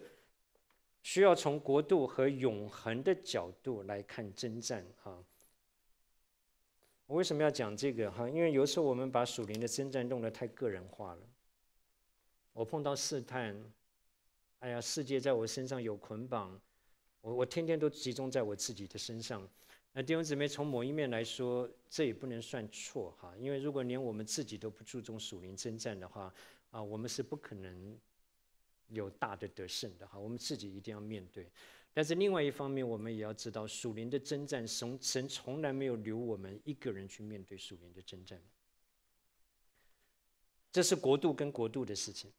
需要从国度和永恒的角度来看征战啊。我为什么要讲这个哈？因为有时候我们把属灵的征战弄得太个人化了。我碰到试探，哎呀，世界在我身上有捆绑，我我天天都集中在我自己的身上。那弟兄姊妹，从某一面来说，这也不能算错哈。因为如果连我们自己都不注重属灵征战的话，啊，我们是不可能有大的得胜的哈。我们自己一定要面对。但是另外一方面，我们也要知道，属灵的征战，神神从来没有留我们一个人去面对属灵的征战。这是国度跟国度的事情，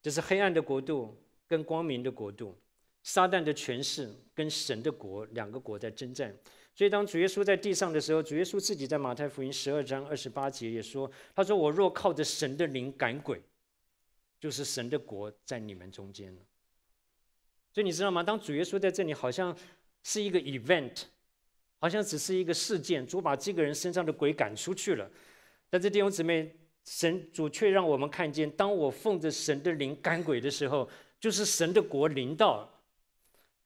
这是黑暗的国度跟光明的国度。撒旦的权势跟神的国两个国在征战，所以当主耶稣在地上的时候，主耶稣自己在马太福音十二章二十八节也说：“他说我若靠着神的灵赶鬼，就是神的国在你们中间了。”所以你知道吗？当主耶稣在这里好像是一个 event，好像只是一个事件，主把这个人身上的鬼赶出去了。但这弟兄姊妹，神主却让我们看见：当我奉着神的灵赶鬼的时候，就是神的国临到。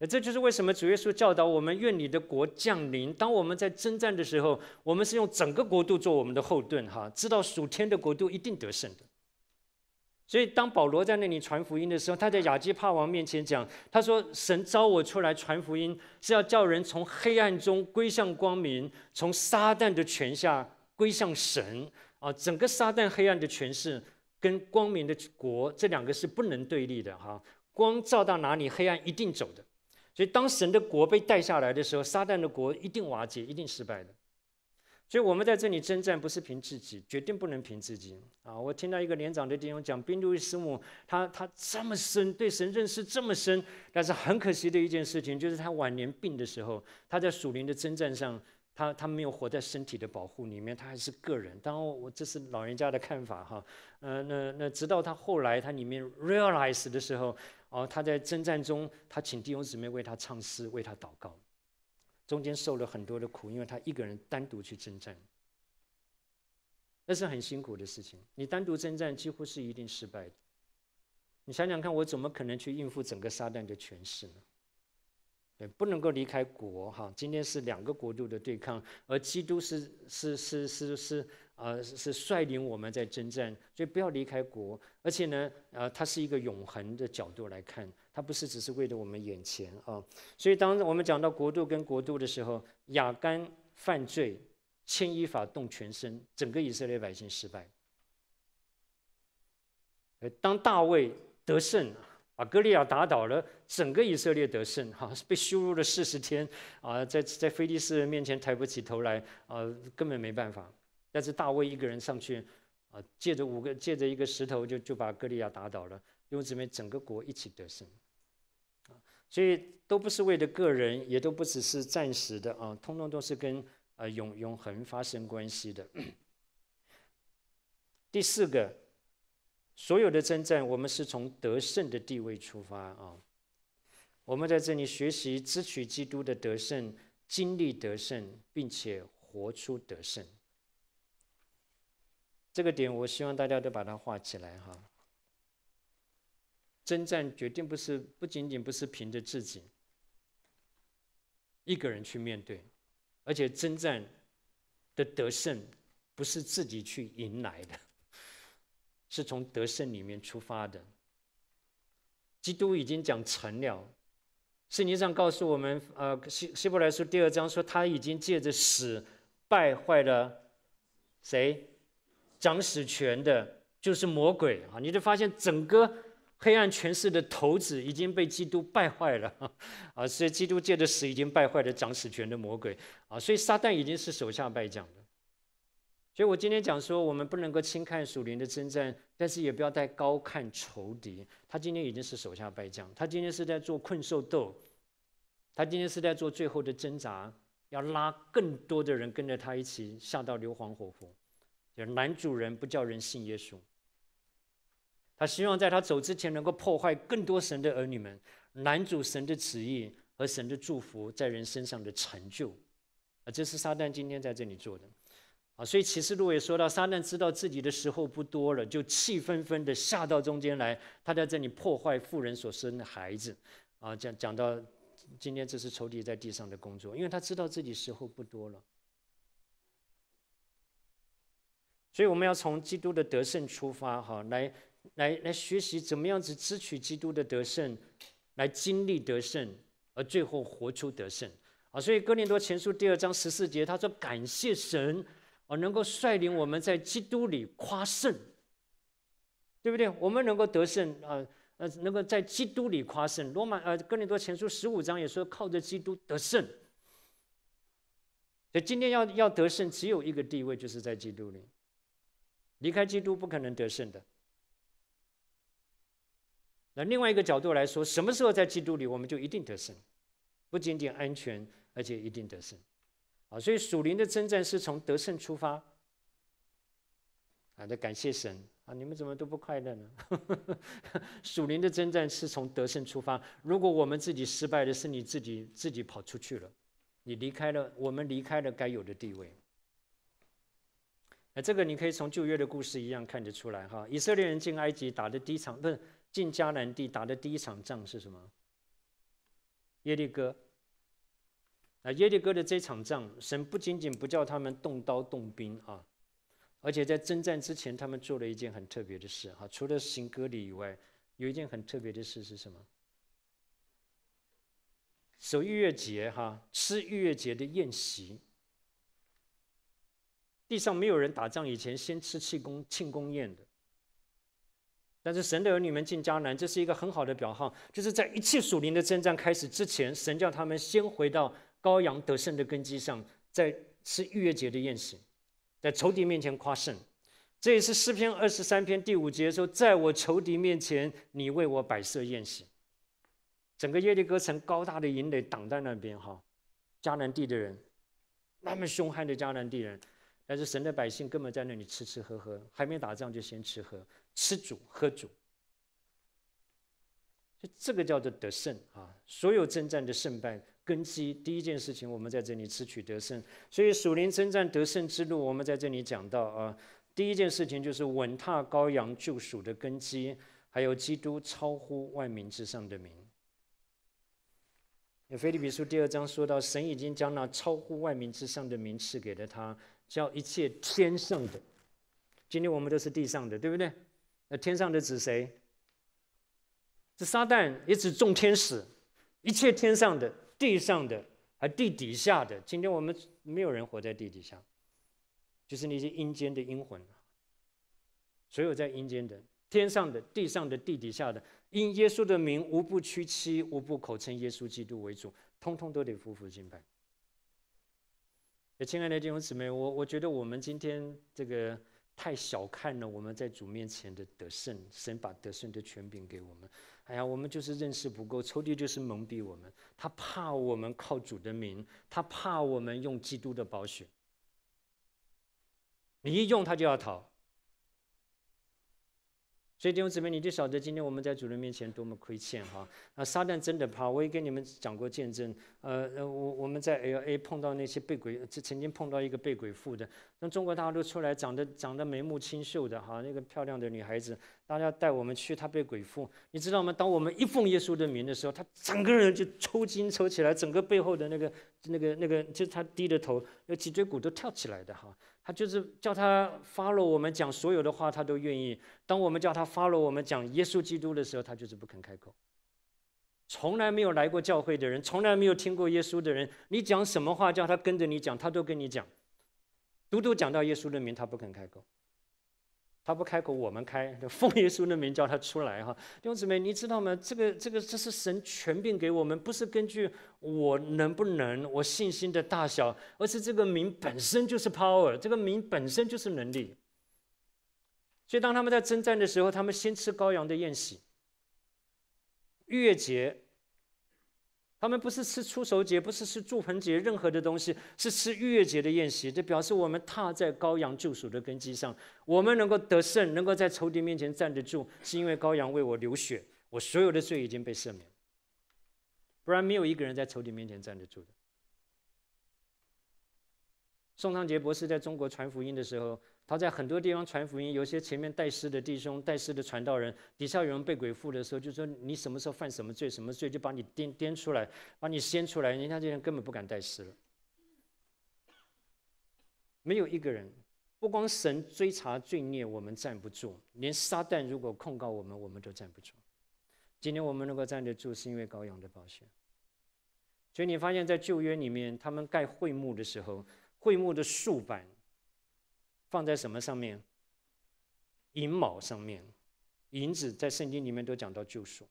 那这就是为什么主耶稣教导我们愿你的国降临。当我们在征战的时候，我们是用整个国度做我们的后盾，哈，知道属天的国度一定得胜的。所以当保罗在那里传福音的时候，他在亚基帕王面前讲，他说：“神召我出来传福音，是要叫人从黑暗中归向光明，从撒旦的权下归向神啊！整个撒旦黑暗的权势跟光明的国这两个是不能对立的，哈，光照到哪里，黑暗一定走的。”所以，当神的国被带下来的时候，撒旦的国一定瓦解，一定失败的。所以，我们在这里征战不是凭自己，绝对不能凭自己啊！我听到一个年长的弟兄讲，宾路易师母，他他这么深对神认识这么深，但是很可惜的一件事情，就是他晚年病的时候，他在属灵的征战上，他他没有活在身体的保护里面，他还是个人。当然，我这是老人家的看法哈。呃，那那直到他后来，他里面 realize 的时候。哦，他在征战中，他请弟兄姊妹为他唱诗、为他祷告，中间受了很多的苦，因为他一个人单独去征战，那是很辛苦的事情。你单独征战，几乎是一定失败的。你想想看，我怎么可能去应付整个撒旦的权势呢？对，不能够离开国哈。今天是两个国度的对抗，而基督是是是是是。啊，是率领我们在征战，所以不要离开国。而且呢，呃，它是一个永恒的角度来看，它不是只是为了我们眼前啊。所以，当我们讲到国度跟国度的时候，亚干犯罪牵一发动全身，整个以色列百姓失败。当大卫得胜，把哥利亚打倒了，整个以色列得胜，哈被羞辱了四十天啊，在在非利士人面前抬不起头来啊，根本没办法。但是大卫一个人上去，啊，借着五个借着一个石头就就把哥利亚打倒了，因这边整个国一起得胜，啊，所以都不是为了个人，也都不只是暂时的啊，通通都是跟啊永永恒发生关系的。第四个，所有的征战，我们是从得胜的地位出发啊，我们在这里学习支取基督的得胜，经历得胜，并且活出得胜。这个点，我希望大家都把它画起来哈。征战决定不是不仅仅不是凭着自己一个人去面对，而且征战的得胜不是自己去迎来的，是从得胜里面出发的。基督已经讲成了，圣经上告诉我们，呃，希希伯来书第二章说他已经借着死败坏了谁？掌史权的，就是魔鬼啊！你就发现整个黑暗权势的头子已经被基督败坏了 啊！所以基督界的死已经败坏了掌史权的魔鬼啊！所以撒旦已经是手下败将了。所以我今天讲说，我们不能够轻看属灵的征战，但是也不要太高看仇敌。他今天已经是手下败将，他今天是在做困兽斗，他今天是在做最后的挣扎，要拉更多的人跟着他一起下到硫磺火湖。男主人不叫人信耶稣，他希望在他走之前能够破坏更多神的儿女们，男主神的旨意和神的祝福在人身上的成就，啊，这是撒旦今天在这里做的。啊，所以启示录也说到，撒旦知道自己的时候不多了，就气愤愤的下到中间来，他在这里破坏妇人所生的孩子。啊，讲讲到今天这是仇敌在地上的工作，因为他知道自己时候不多了。所以我们要从基督的得胜出发，哈，来来来学习怎么样子支取基督的得胜，来经历得胜，而最后活出得胜。啊，所以哥林多前书第二章十四节他说：“感谢神，啊，能够率领我们在基督里夸胜。”对不对？我们能够得胜，啊呃，能够在基督里夸胜。罗马呃哥林多前书十五章也说靠着基督得胜。所以今天要要得胜，只有一个地位，就是在基督里。离开基督不可能得胜的。那另外一个角度来说，什么时候在基督里，我们就一定得胜，不仅仅安全，而且一定得胜。啊，所以属灵的征战是从得胜出发。啊，那感谢神啊，你们怎么都不快乐呢？属灵的征战是从得胜出发。如果我们自己失败的，是你自己自己跑出去了，你离开了，我们离开了该有的地位。这个你可以从旧约的故事一样看得出来哈。以色列人进埃及打的第一场不是进迦南地打的第一场仗是什么？耶利哥。那耶利哥的这场仗，神不仅仅不叫他们动刀动兵啊，而且在征战之前，他们做了一件很特别的事哈。除了行割礼以外，有一件很特别的事是什么？守逾越节哈，吃逾越节的宴席。地上没有人打仗以前，先吃庆功庆功宴的。但是神的儿女们进迦南，这是一个很好的表号，就是在一切属灵的征战开始之前，神叫他们先回到高羊得胜的根基上，在吃逾越节的宴席，在仇敌面前夸胜。这也是诗篇二十三篇第五节说：“在我仇敌面前，你为我摆设宴席。”整个耶利哥城高大的营垒挡在那边哈，迦南地的人，那么凶悍的迦南地人。但是神的百姓根本在那里吃吃喝喝，还没打仗就先吃喝，吃主喝主。就这个叫做得胜啊！所有征战的胜败根基，第一件事情我们在这里吃取得胜。所以属灵征战得胜之路，我们在这里讲到啊，第一件事情就是稳踏羔羊救赎的根基，还有基督超乎万民之上的名。那菲立比书第二章说到，神已经将那超乎万民之上的名赐给了他。叫一切天上的，今天我们都是地上的，对不对？那天上的指谁？这撒旦也指众天使，一切天上的、地上的，还地底下的。今天我们没有人活在地底下，就是那些阴间的阴魂，所有在阴间的天上的、地上的、地底下的，因耶稣的名，无不屈膝，无不口称耶稣基督为主，通通都得服服敬拜。亲爱的弟兄姊妹，我我觉得我们今天这个太小看了我们在主面前的得胜，神把得胜的权柄给我们。哎呀，我们就是认识不够，仇敌就是蒙蔽我们，他怕我们靠主的名，他怕我们用基督的宝血，你一用他就要逃。所以弟兄姊妹，你就晓得今天我们在主人面前多么亏欠哈。那撒旦真的怕，我也跟你们讲过见证。呃呃，我我们在 L A 碰到那些被鬼，曾经碰到一个被鬼附的，从中国大陆出来，长得长得眉目清秀的哈，那个漂亮的女孩子，大家带我们去，她被鬼附，你知道吗？当我们一奉耶稣的名的时候，她整个人就抽筋抽起来，整个背后的那个那个那个，就她低着头，那脊椎骨都跳起来的哈。他就是叫他 follow 我们讲所有的话，他都愿意。当我们叫他 follow 我们讲耶稣基督的时候，他就是不肯开口。从来没有来过教会的人，从来没有听过耶稣的人，你讲什么话叫他跟着你讲，他都跟你讲，独独讲到耶稣的名，他不肯开口。他不开口，我们开。奉耶稣的名叫他出来哈，弟兄姊妹，你知道吗？这个、这个，这是神权柄给我们，不是根据我能不能，我信心的大小，而是这个名本身就是 power，这个名本身就是能力。所以当他们在征战的时候，他们先吃羔羊的宴席，月节。他们不是吃出手节，不是吃祝盆节，任何的东西是吃逾越节的宴席，这表示我们踏在羔羊救赎的根基上，我们能够得胜，能够在仇敌面前站得住，是因为羔羊为我流血，我所有的罪已经被赦免，不然没有一个人在仇敌面前站得住的。宋昌杰博士在中国传福音的时候。他在很多地方传福音，有些前面带师的弟兄、带师的传道人，底下有人被鬼附的时候，就说你什么时候犯什么罪，什么罪就把你颠颠出来，把你掀出来。人家这人根本不敢带师了，没有一个人。不光神追查罪孽，我们站不住，连撒旦如果控告我们，我们都站不住。今天我们能够站得住，是因为羔羊的保险。所以你发现，在旧约里面，他们盖会幕的时候，会幕的竖板。放在什么上面？银卯上面，银子在圣经里面都讲到救赎。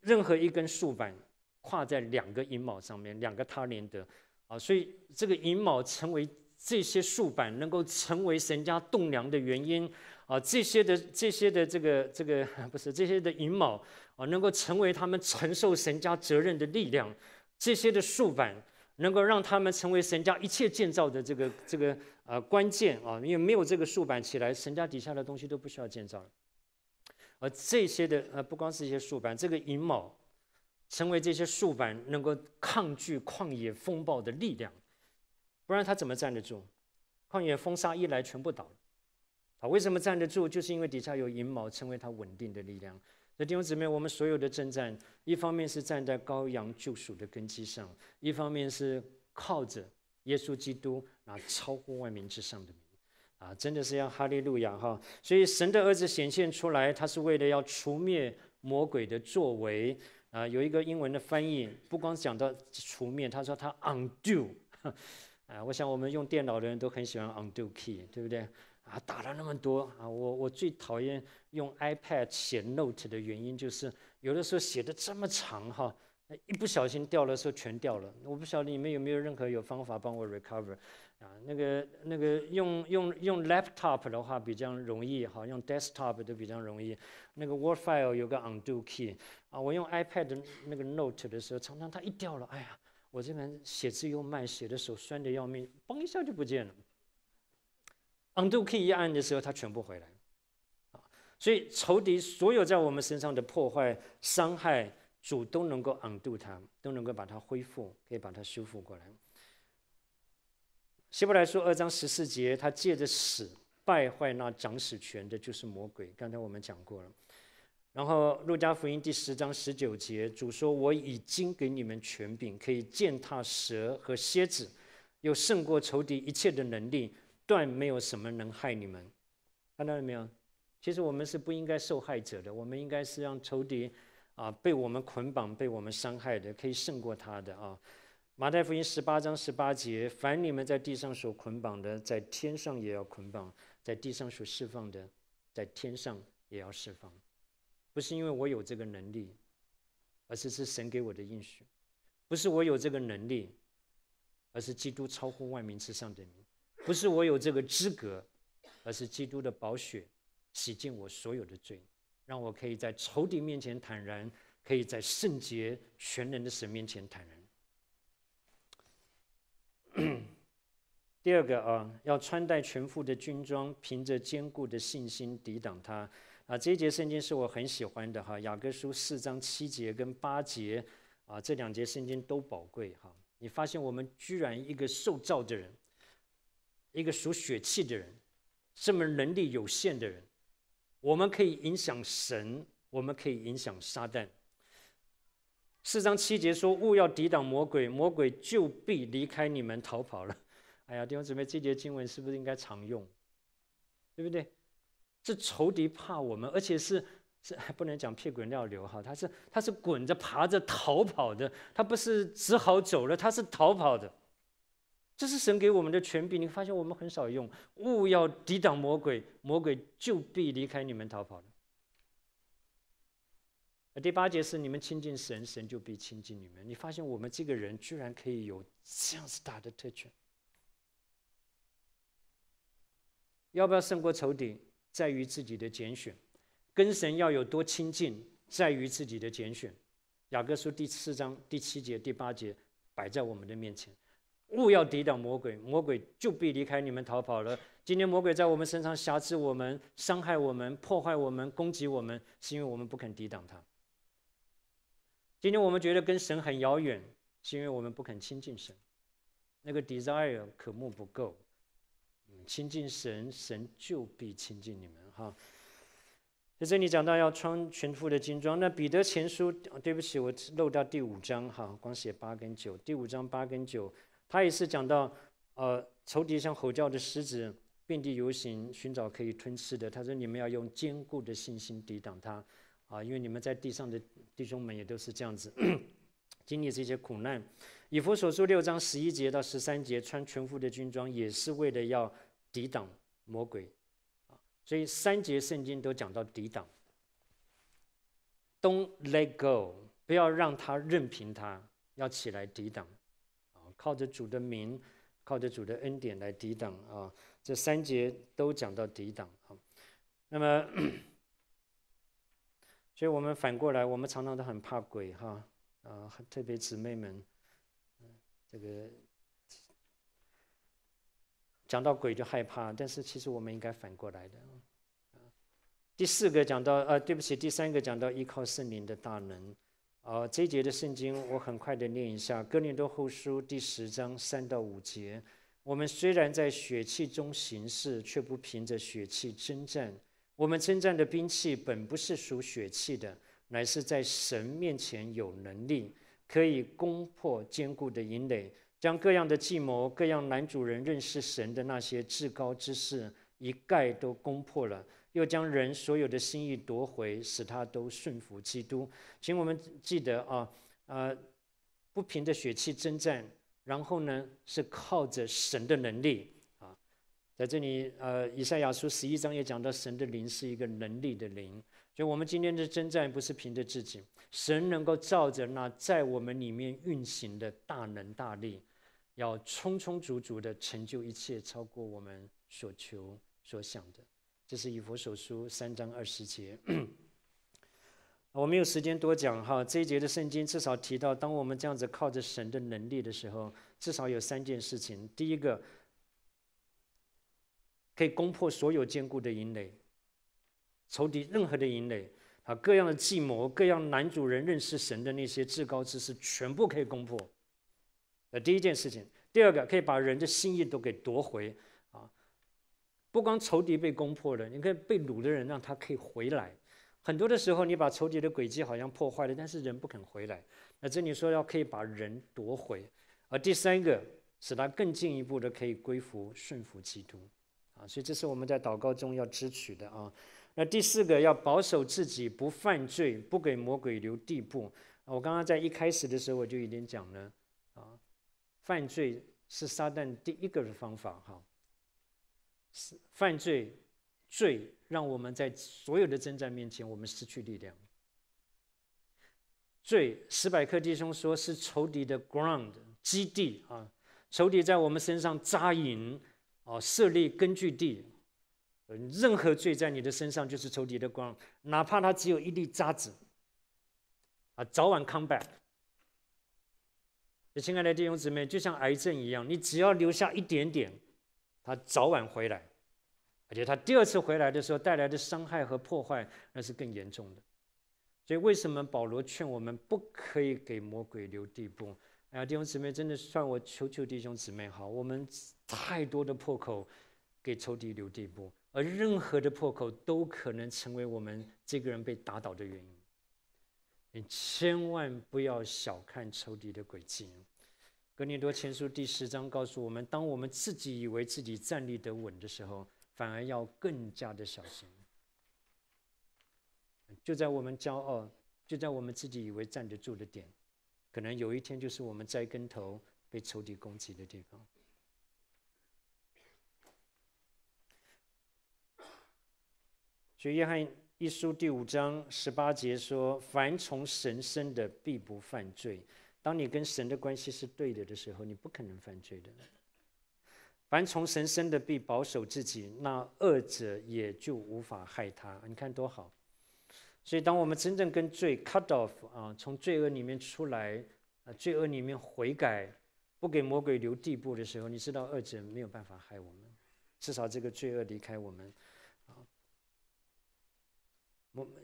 任何一根竖板跨在两个银卯上面，两个他连德啊，所以这个银卯成为这些竖板能够成为神家栋梁的原因啊。这些的这些的这个这个 不是这些的银卯啊，能够成为他们承受神家责任的力量。这些的竖板能够让他们成为神家一切建造的这个这个。啊，关键啊，因为没有这个竖板起来，神家底下的东西都不需要建造了。而这些的，呃，不光是一些竖板，这个银锚成为这些竖板能够抗拒旷野风暴的力量，不然它怎么站得住？旷野风沙一来，全部倒了。啊，为什么站得住？就是因为底下有银毛，成为它稳定的力量。那弟兄姊妹，我们所有的征战，一方面是站在羔羊救赎的根基上，一方面是靠着。耶稣基督啊，超过万民之上的名，啊，真的是要哈利路亚哈！所以神的儿子显现出来，他是为了要除灭魔鬼的作为啊。有一个英文的翻译，不光讲到除灭，他说他 undo，啊，我想我们用电脑的人都很喜欢 undo key，对不对？啊，打了那么多啊，我我最讨厌用 iPad 写 note 的原因就是，有的时候写的这么长哈。一不小心掉了，说全掉了。我不晓得你们有没有任何有方法帮我 recover 啊？那个那个用用用 laptop 的话比较容易，哈，用 desktop 都比较容易。那个 Word file 有个 undo key 啊。我用 iPad 那个 note 的时候，常常它一掉了，哎呀，我这人写字又慢，写的手酸的要命，嘣一下就不见了。undo key 一按的时候，它全部回来。啊，所以仇敌所有在我们身上的破坏、伤害。主都能够安度他，它，都能够把它恢复，可以把它修复过来。希伯来说二章十四节，他借着死败坏那掌死权的，就是魔鬼。刚才我们讲过了。然后路加福音第十章十九节，主说：“我已经给你们权柄，可以践踏蛇和蝎子，有胜过仇敌一切的能力，断没有什么能害你们。”看到了没有？其实我们是不应该受害者的，我们应该是让仇敌。啊，被我们捆绑、被我们伤害的，可以胜过他的啊！马太福音十八章十八节：凡你们在地上所捆绑的，在天上也要捆绑；在地上所释放的，在天上也要释放。不是因为我有这个能力，而是是神给我的应许；不是我有这个能力，而是基督超乎万民之上的名；不是我有这个资格，而是基督的宝血洗净我所有的罪。让我可以在仇敌面前坦然，可以在圣洁全能的神面前坦然。第二个啊，要穿戴全副的军装，凭着坚固的信心抵挡他。啊，这一节圣经是我很喜欢的哈，雅各书四章七节跟八节，啊，这两节圣经都宝贵哈。你发现我们居然一个受造的人，一个属血气的人，这么能力有限的人。我们可以影响神，我们可以影响撒旦。四章七节说：“勿要抵挡魔鬼，魔鬼就必离开你们逃跑了。”哎呀，弟兄姊妹，这节经文是不是应该常用？对不对？这仇敌怕我们，而且是是 不能讲屁滚尿流哈，他是他是滚着爬着逃跑的，他不是只好走了，他是逃跑的。这是神给我们的权柄，你发现我们很少用。勿要抵挡魔鬼，魔鬼就必离开你们逃跑了。第八节是你们亲近神，神就必亲近你们。你发现我们这个人居然可以有这样大的特权。要不要胜过仇敌，在于自己的拣选；跟神要有多亲近，在于自己的拣选。雅各书第四章第七节、第八节摆在我们的面前。勿要抵挡魔鬼，魔鬼就必离开你们逃跑了。今天魔鬼在我们身上挟持我们、伤害我们、破坏我们、攻击我们，是因为我们不肯抵挡他。今天我们觉得跟神很遥远，是因为我们不肯亲近神，那个 desire 渴慕不够。嗯，亲近神，神就必亲近你们哈。在这里讲到要穿全副的军装，那彼得前书，对不起，我漏掉第五章哈，光写八跟九，第五章八跟九。他也是讲到，呃，仇敌像吼叫的狮子，遍地游行，寻找可以吞吃。的他说：“你们要用坚固的信心抵挡他，啊，因为你们在地上的弟兄们也都是这样子，经历这些苦难。”以弗所书六章十一节到十三节，穿全副的军装，也是为了要抵挡魔鬼。啊，所以三节圣经都讲到抵挡。Don't let go，不要让他任凭他，要起来抵挡。靠着主的名，靠着主的恩典来抵挡啊！这三节都讲到抵挡啊。那么，所以我们反过来，我们常常都很怕鬼哈啊，特别姊妹们，这个讲到鬼就害怕。但是其实我们应该反过来的。第四个讲到，呃，对不起，第三个讲到依靠圣灵的大能。呃，这一节的圣经我很快的念一下，《哥林多后书》第十章三到五节：我们虽然在血气中行事，却不凭着血气征战。我们征战的兵器本不是属血气的，乃是在神面前有能力，可以攻破坚固的营垒，将各样的计谋、各样男主人认识神的那些至高之事，一概都攻破了。又将人所有的心意夺回，使他都顺服基督。请我们记得啊，呃，不平的血气征战，然后呢是靠着神的能力啊，在这里呃，以赛亚书十一章也讲到神的灵是一个能力的灵，所以我们今天的征战不是凭着自己，神能够照着那在我们里面运行的大能大力，要充充足足的成就一切，超过我们所求所想的。这是以弗所书三章二十节，我没有时间多讲哈。这一节的圣经至少提到，当我们这样子靠着神的能力的时候，至少有三件事情：第一个，可以攻破所有坚固的营垒，仇敌任何的营垒，啊，各样的计谋，各样男主人认识神的那些至高知识，全部可以攻破。那第一件事情，第二个，可以把人的心意都给夺回。不光仇敌被攻破了，你看被掳的人让他可以回来。很多的时候，你把仇敌的轨迹好像破坏了，但是人不肯回来。那这里说要可以把人夺回，而第三个使他更进一步的可以归服顺服基督啊，所以这是我们在祷告中要支取的啊。那第四个要保守自己不犯罪，不给魔鬼留地步。我刚刚在一开始的时候我就已经讲了啊，犯罪是撒旦第一个的方法哈。是犯罪，罪让我们在所有的征战面前，我们失去力量。罪，史百克弟兄说是仇敌的 ground 基地啊，仇敌在我们身上扎营啊，设立根据地。任何罪在你的身上就是仇敌的光，哪怕他只有一粒渣子，啊，早晚 c o m b a k 亲爱的弟兄姊妹，就像癌症一样，你只要留下一点点。他早晚回来，而且他第二次回来的时候带来的伤害和破坏那是更严重的。所以为什么保罗劝我们不可以给魔鬼留地步？哎呀，弟兄姊妹，真的算我求求弟兄姊妹好，我们太多的破口给仇敌留地步，而任何的破口都可能成为我们这个人被打倒的原因。你千万不要小看仇敌的诡计。格尼多前书第十章告诉我们：，当我们自己以为自己站立得稳的时候，反而要更加的小心。就在我们骄傲，就在我们自己以为站得住的点，可能有一天就是我们栽跟头、被仇敌攻击的地方。所以，约翰一书第五章十八节说：“凡从神生的，必不犯罪。”当你跟神的关系是对的的时候，你不可能犯罪的。凡从神生的，必保守自己，那恶者也就无法害他。你看多好！所以，当我们真正跟罪 cut off 啊，从罪恶里面出来，啊，罪恶里面悔改，不给魔鬼留地步的时候，你知道恶者没有办法害我们，至少这个罪恶离开我们。啊，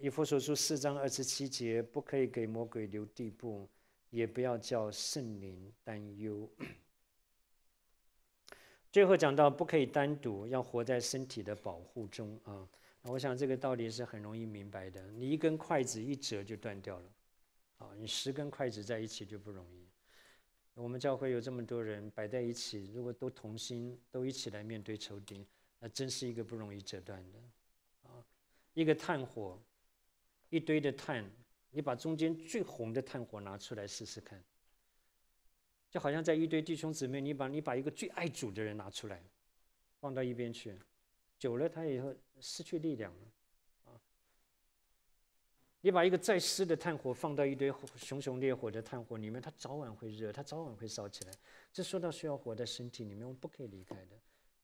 以弗所书四章二十七节，不可以给魔鬼留地步。也不要叫圣灵担忧。最后讲到，不可以单独，要活在身体的保护中啊。那我想这个道理是很容易明白的。你一根筷子一折就断掉了，啊，你十根筷子在一起就不容易。我们教会有这么多人摆在一起，如果都同心，都一起来面对仇敌，那真是一个不容易折断的啊。一个炭火，一堆的炭。你把中间最红的炭火拿出来试试看，就好像在一堆弟兄姊妹，你把你把一个最爱主的人拿出来，放到一边去，久了他也会失去力量了啊。你把一个再湿的炭火放到一堆熊熊烈火的炭火里面，它早晚会热，它早晚会烧起来。这说到需要火的身体里面，我们不可以离开的。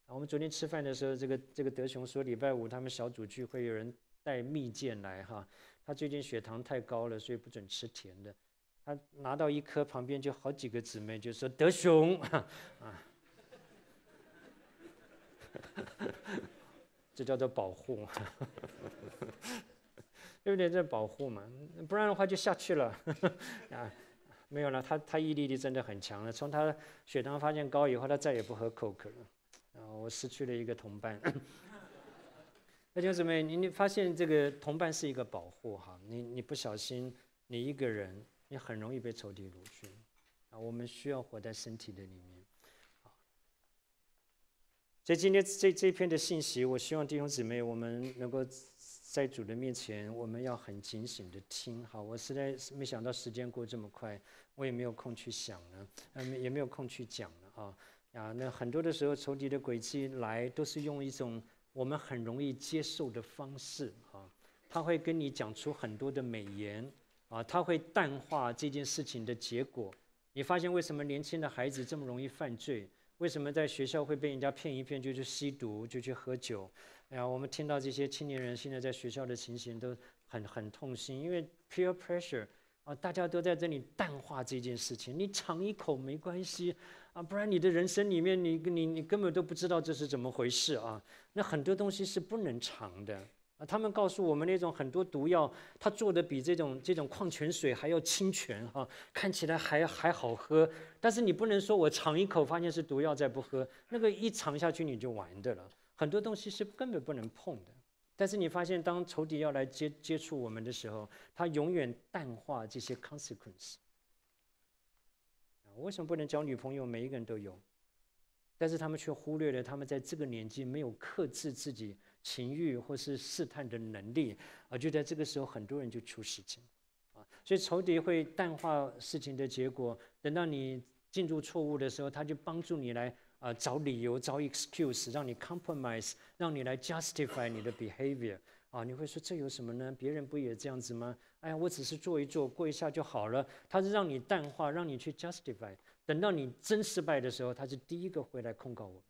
我们昨天吃饭的时候，这个这个德雄说礼拜五他们小组聚会有人带蜜饯来哈。他最近血糖太高了，所以不准吃甜的。他拿到一颗，旁边就好几个姊妹就说：“德雄，啊，这叫做保护，对不对？这保护嘛，不然的话就下去了 啊。”没有了，他他毅力力真的很强了。从他血糖发现高以后，他再也不喝 Coke 了后我失去了一个同伴。弟兄姊妹，你你发现这个同伴是一个保护哈，你你不小心，你一个人，你很容易被仇敌掳去。啊，我们需要活在身体的里面。好，以今天这这篇的信息，我希望弟兄姊妹，我们能够在主的面前，我们要很警醒的听。好，我实在是没想到时间过这么快，我也没有空去想了，嗯，也没有空去讲了啊。啊，那很多的时候，仇敌的轨迹来都是用一种。我们很容易接受的方式啊，他会跟你讲出很多的美言啊，他会淡化这件事情的结果。你发现为什么年轻的孩子这么容易犯罪？为什么在学校会被人家骗一骗就去吸毒，就去喝酒？哎呀，我们听到这些青年人现在在学校的情形都很很痛心，因为 peer pressure 啊，大家都在这里淡化这件事情，你尝一口没关系。啊，不然你的人生里面，你你你根本都不知道这是怎么回事啊！那很多东西是不能尝的啊。他们告诉我们，那种很多毒药，它做的比这种这种矿泉水还要清泉啊，看起来还还好喝。但是你不能说我尝一口发现是毒药，再不喝，那个一尝下去你就完的了。很多东西是根本不能碰的。但是你发现，当仇敌要来接接触我们的时候，他永远淡化这些 consequence。为什么不能交女朋友？每一个人都有，但是他们却忽略了，他们在这个年纪没有克制自己情欲或是试探的能力，啊！就在这个时候，很多人就出事情。啊，所以仇敌会淡化事情的结果。等到你进入错误的时候，他就帮助你来啊找理由、找 excuse，让你 compromise，让你来 justify 你的 behavior。啊，你会说这有什么呢？别人不也这样子吗？哎呀，我只是做一做过一下就好了。他是让你淡化，让你去 justify。等到你真失败的时候，他是第一个回来控告我，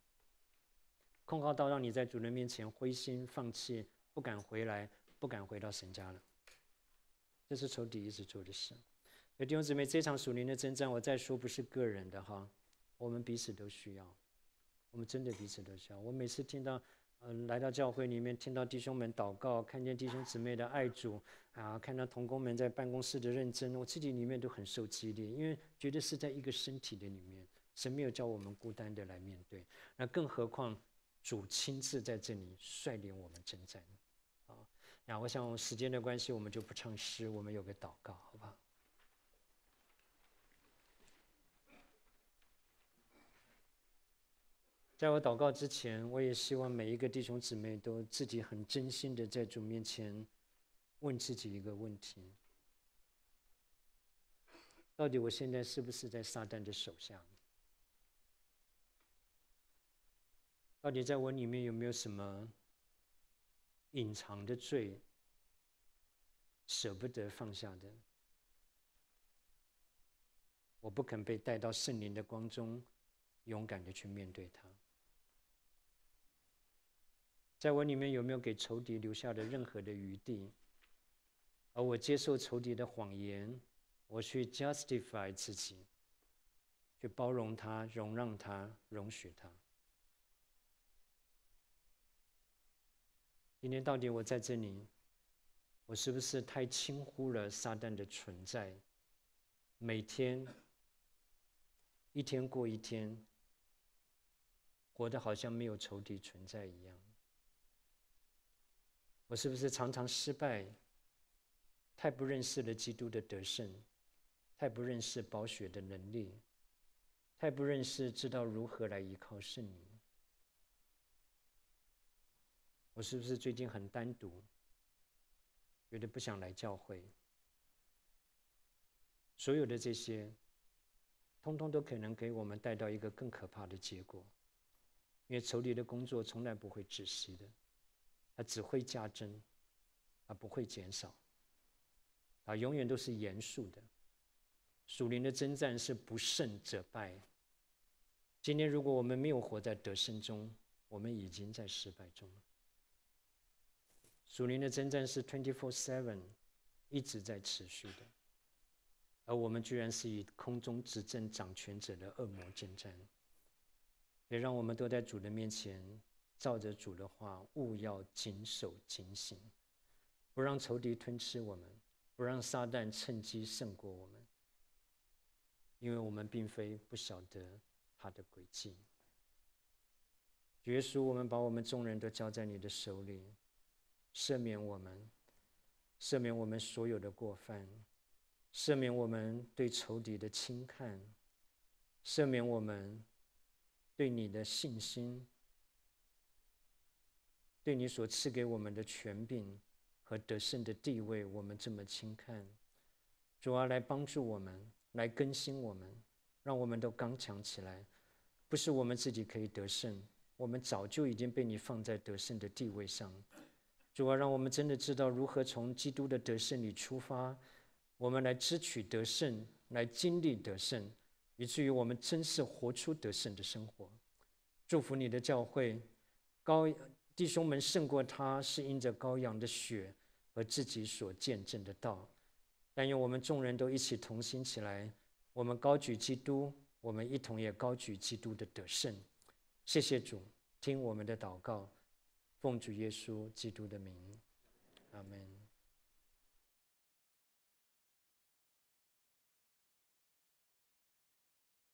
控告到让你在主人面前灰心、放弃、不敢回来、不敢回到神家了。这是仇敌一直做的事。弟兄姊妹，这场属灵的征战，我再说不是个人的哈，我们彼此都需要，我们真的彼此都需要。我每次听到。嗯，来到教会里面，听到弟兄们祷告，看见弟兄姊妹的爱主，啊，看到同工们在办公室的认真，我自己里面都很受激励，因为觉得是在一个身体的里面，神没有叫我们孤单的来面对，那更何况主亲自在这里率领我们征战，啊，然后我想时间的关系，我们就不唱诗，我们有个祷告，好不好？在我祷告之前，我也希望每一个弟兄姊妹都自己很真心的在主面前问自己一个问题：到底我现在是不是在撒旦的手下？到底在我里面有没有什么隐藏的罪，舍不得放下的？我不肯被带到圣灵的光中，勇敢的去面对它。在我里面有没有给仇敌留下的任何的余地？而我接受仇敌的谎言，我去 justify 自己，去包容他、容让他、容许他。今天到底我在这里，我是不是太轻忽了撒旦的存在？每天一天过一天，活得好像没有仇敌存在一样。我是不是常常失败？太不认识了基督的得胜，太不认识保血的能力，太不认识知道如何来依靠圣灵。我是不是最近很单独，有点不想来教会？所有的这些，通通都可能给我们带到一个更可怕的结果，因为仇敌的工作从来不会窒息的。他只会加增，而不会减少。啊，永远都是严肃的。属灵的征战是不胜则败。今天如果我们没有活在得胜中，我们已经在失败中了。属灵的征战是 twenty four seven，一直在持续的。而我们居然是以空中执政掌权者的恶魔征战，也让我们都在主的面前。照着主的话，务要谨守警醒，不让仇敌吞吃我们，不让撒旦趁机胜过我们。因为我们并非不晓得他的诡计。耶稣，我们把我们众人都交在你的手里，赦免我们，赦免我们所有的过犯，赦免我们对仇敌的轻看，赦免我们对你的信心。对你所赐给我们的权柄和得胜的地位，我们这么轻看，主啊，来帮助我们，来更新我们，让我们都刚强起来。不是我们自己可以得胜，我们早就已经被你放在得胜的地位上。主啊，让我们真的知道如何从基督的得胜里出发，我们来支取得胜，来经历得胜，以至于我们真是活出得胜的生活。祝福你的教会，高。弟兄们胜过他，是因着羔羊的血和自己所见证的道。但愿我们众人都一起同心起来，我们高举基督，我们一同也高举基督的得胜。谢谢主，听我们的祷告，奉主耶稣基督的名，阿门。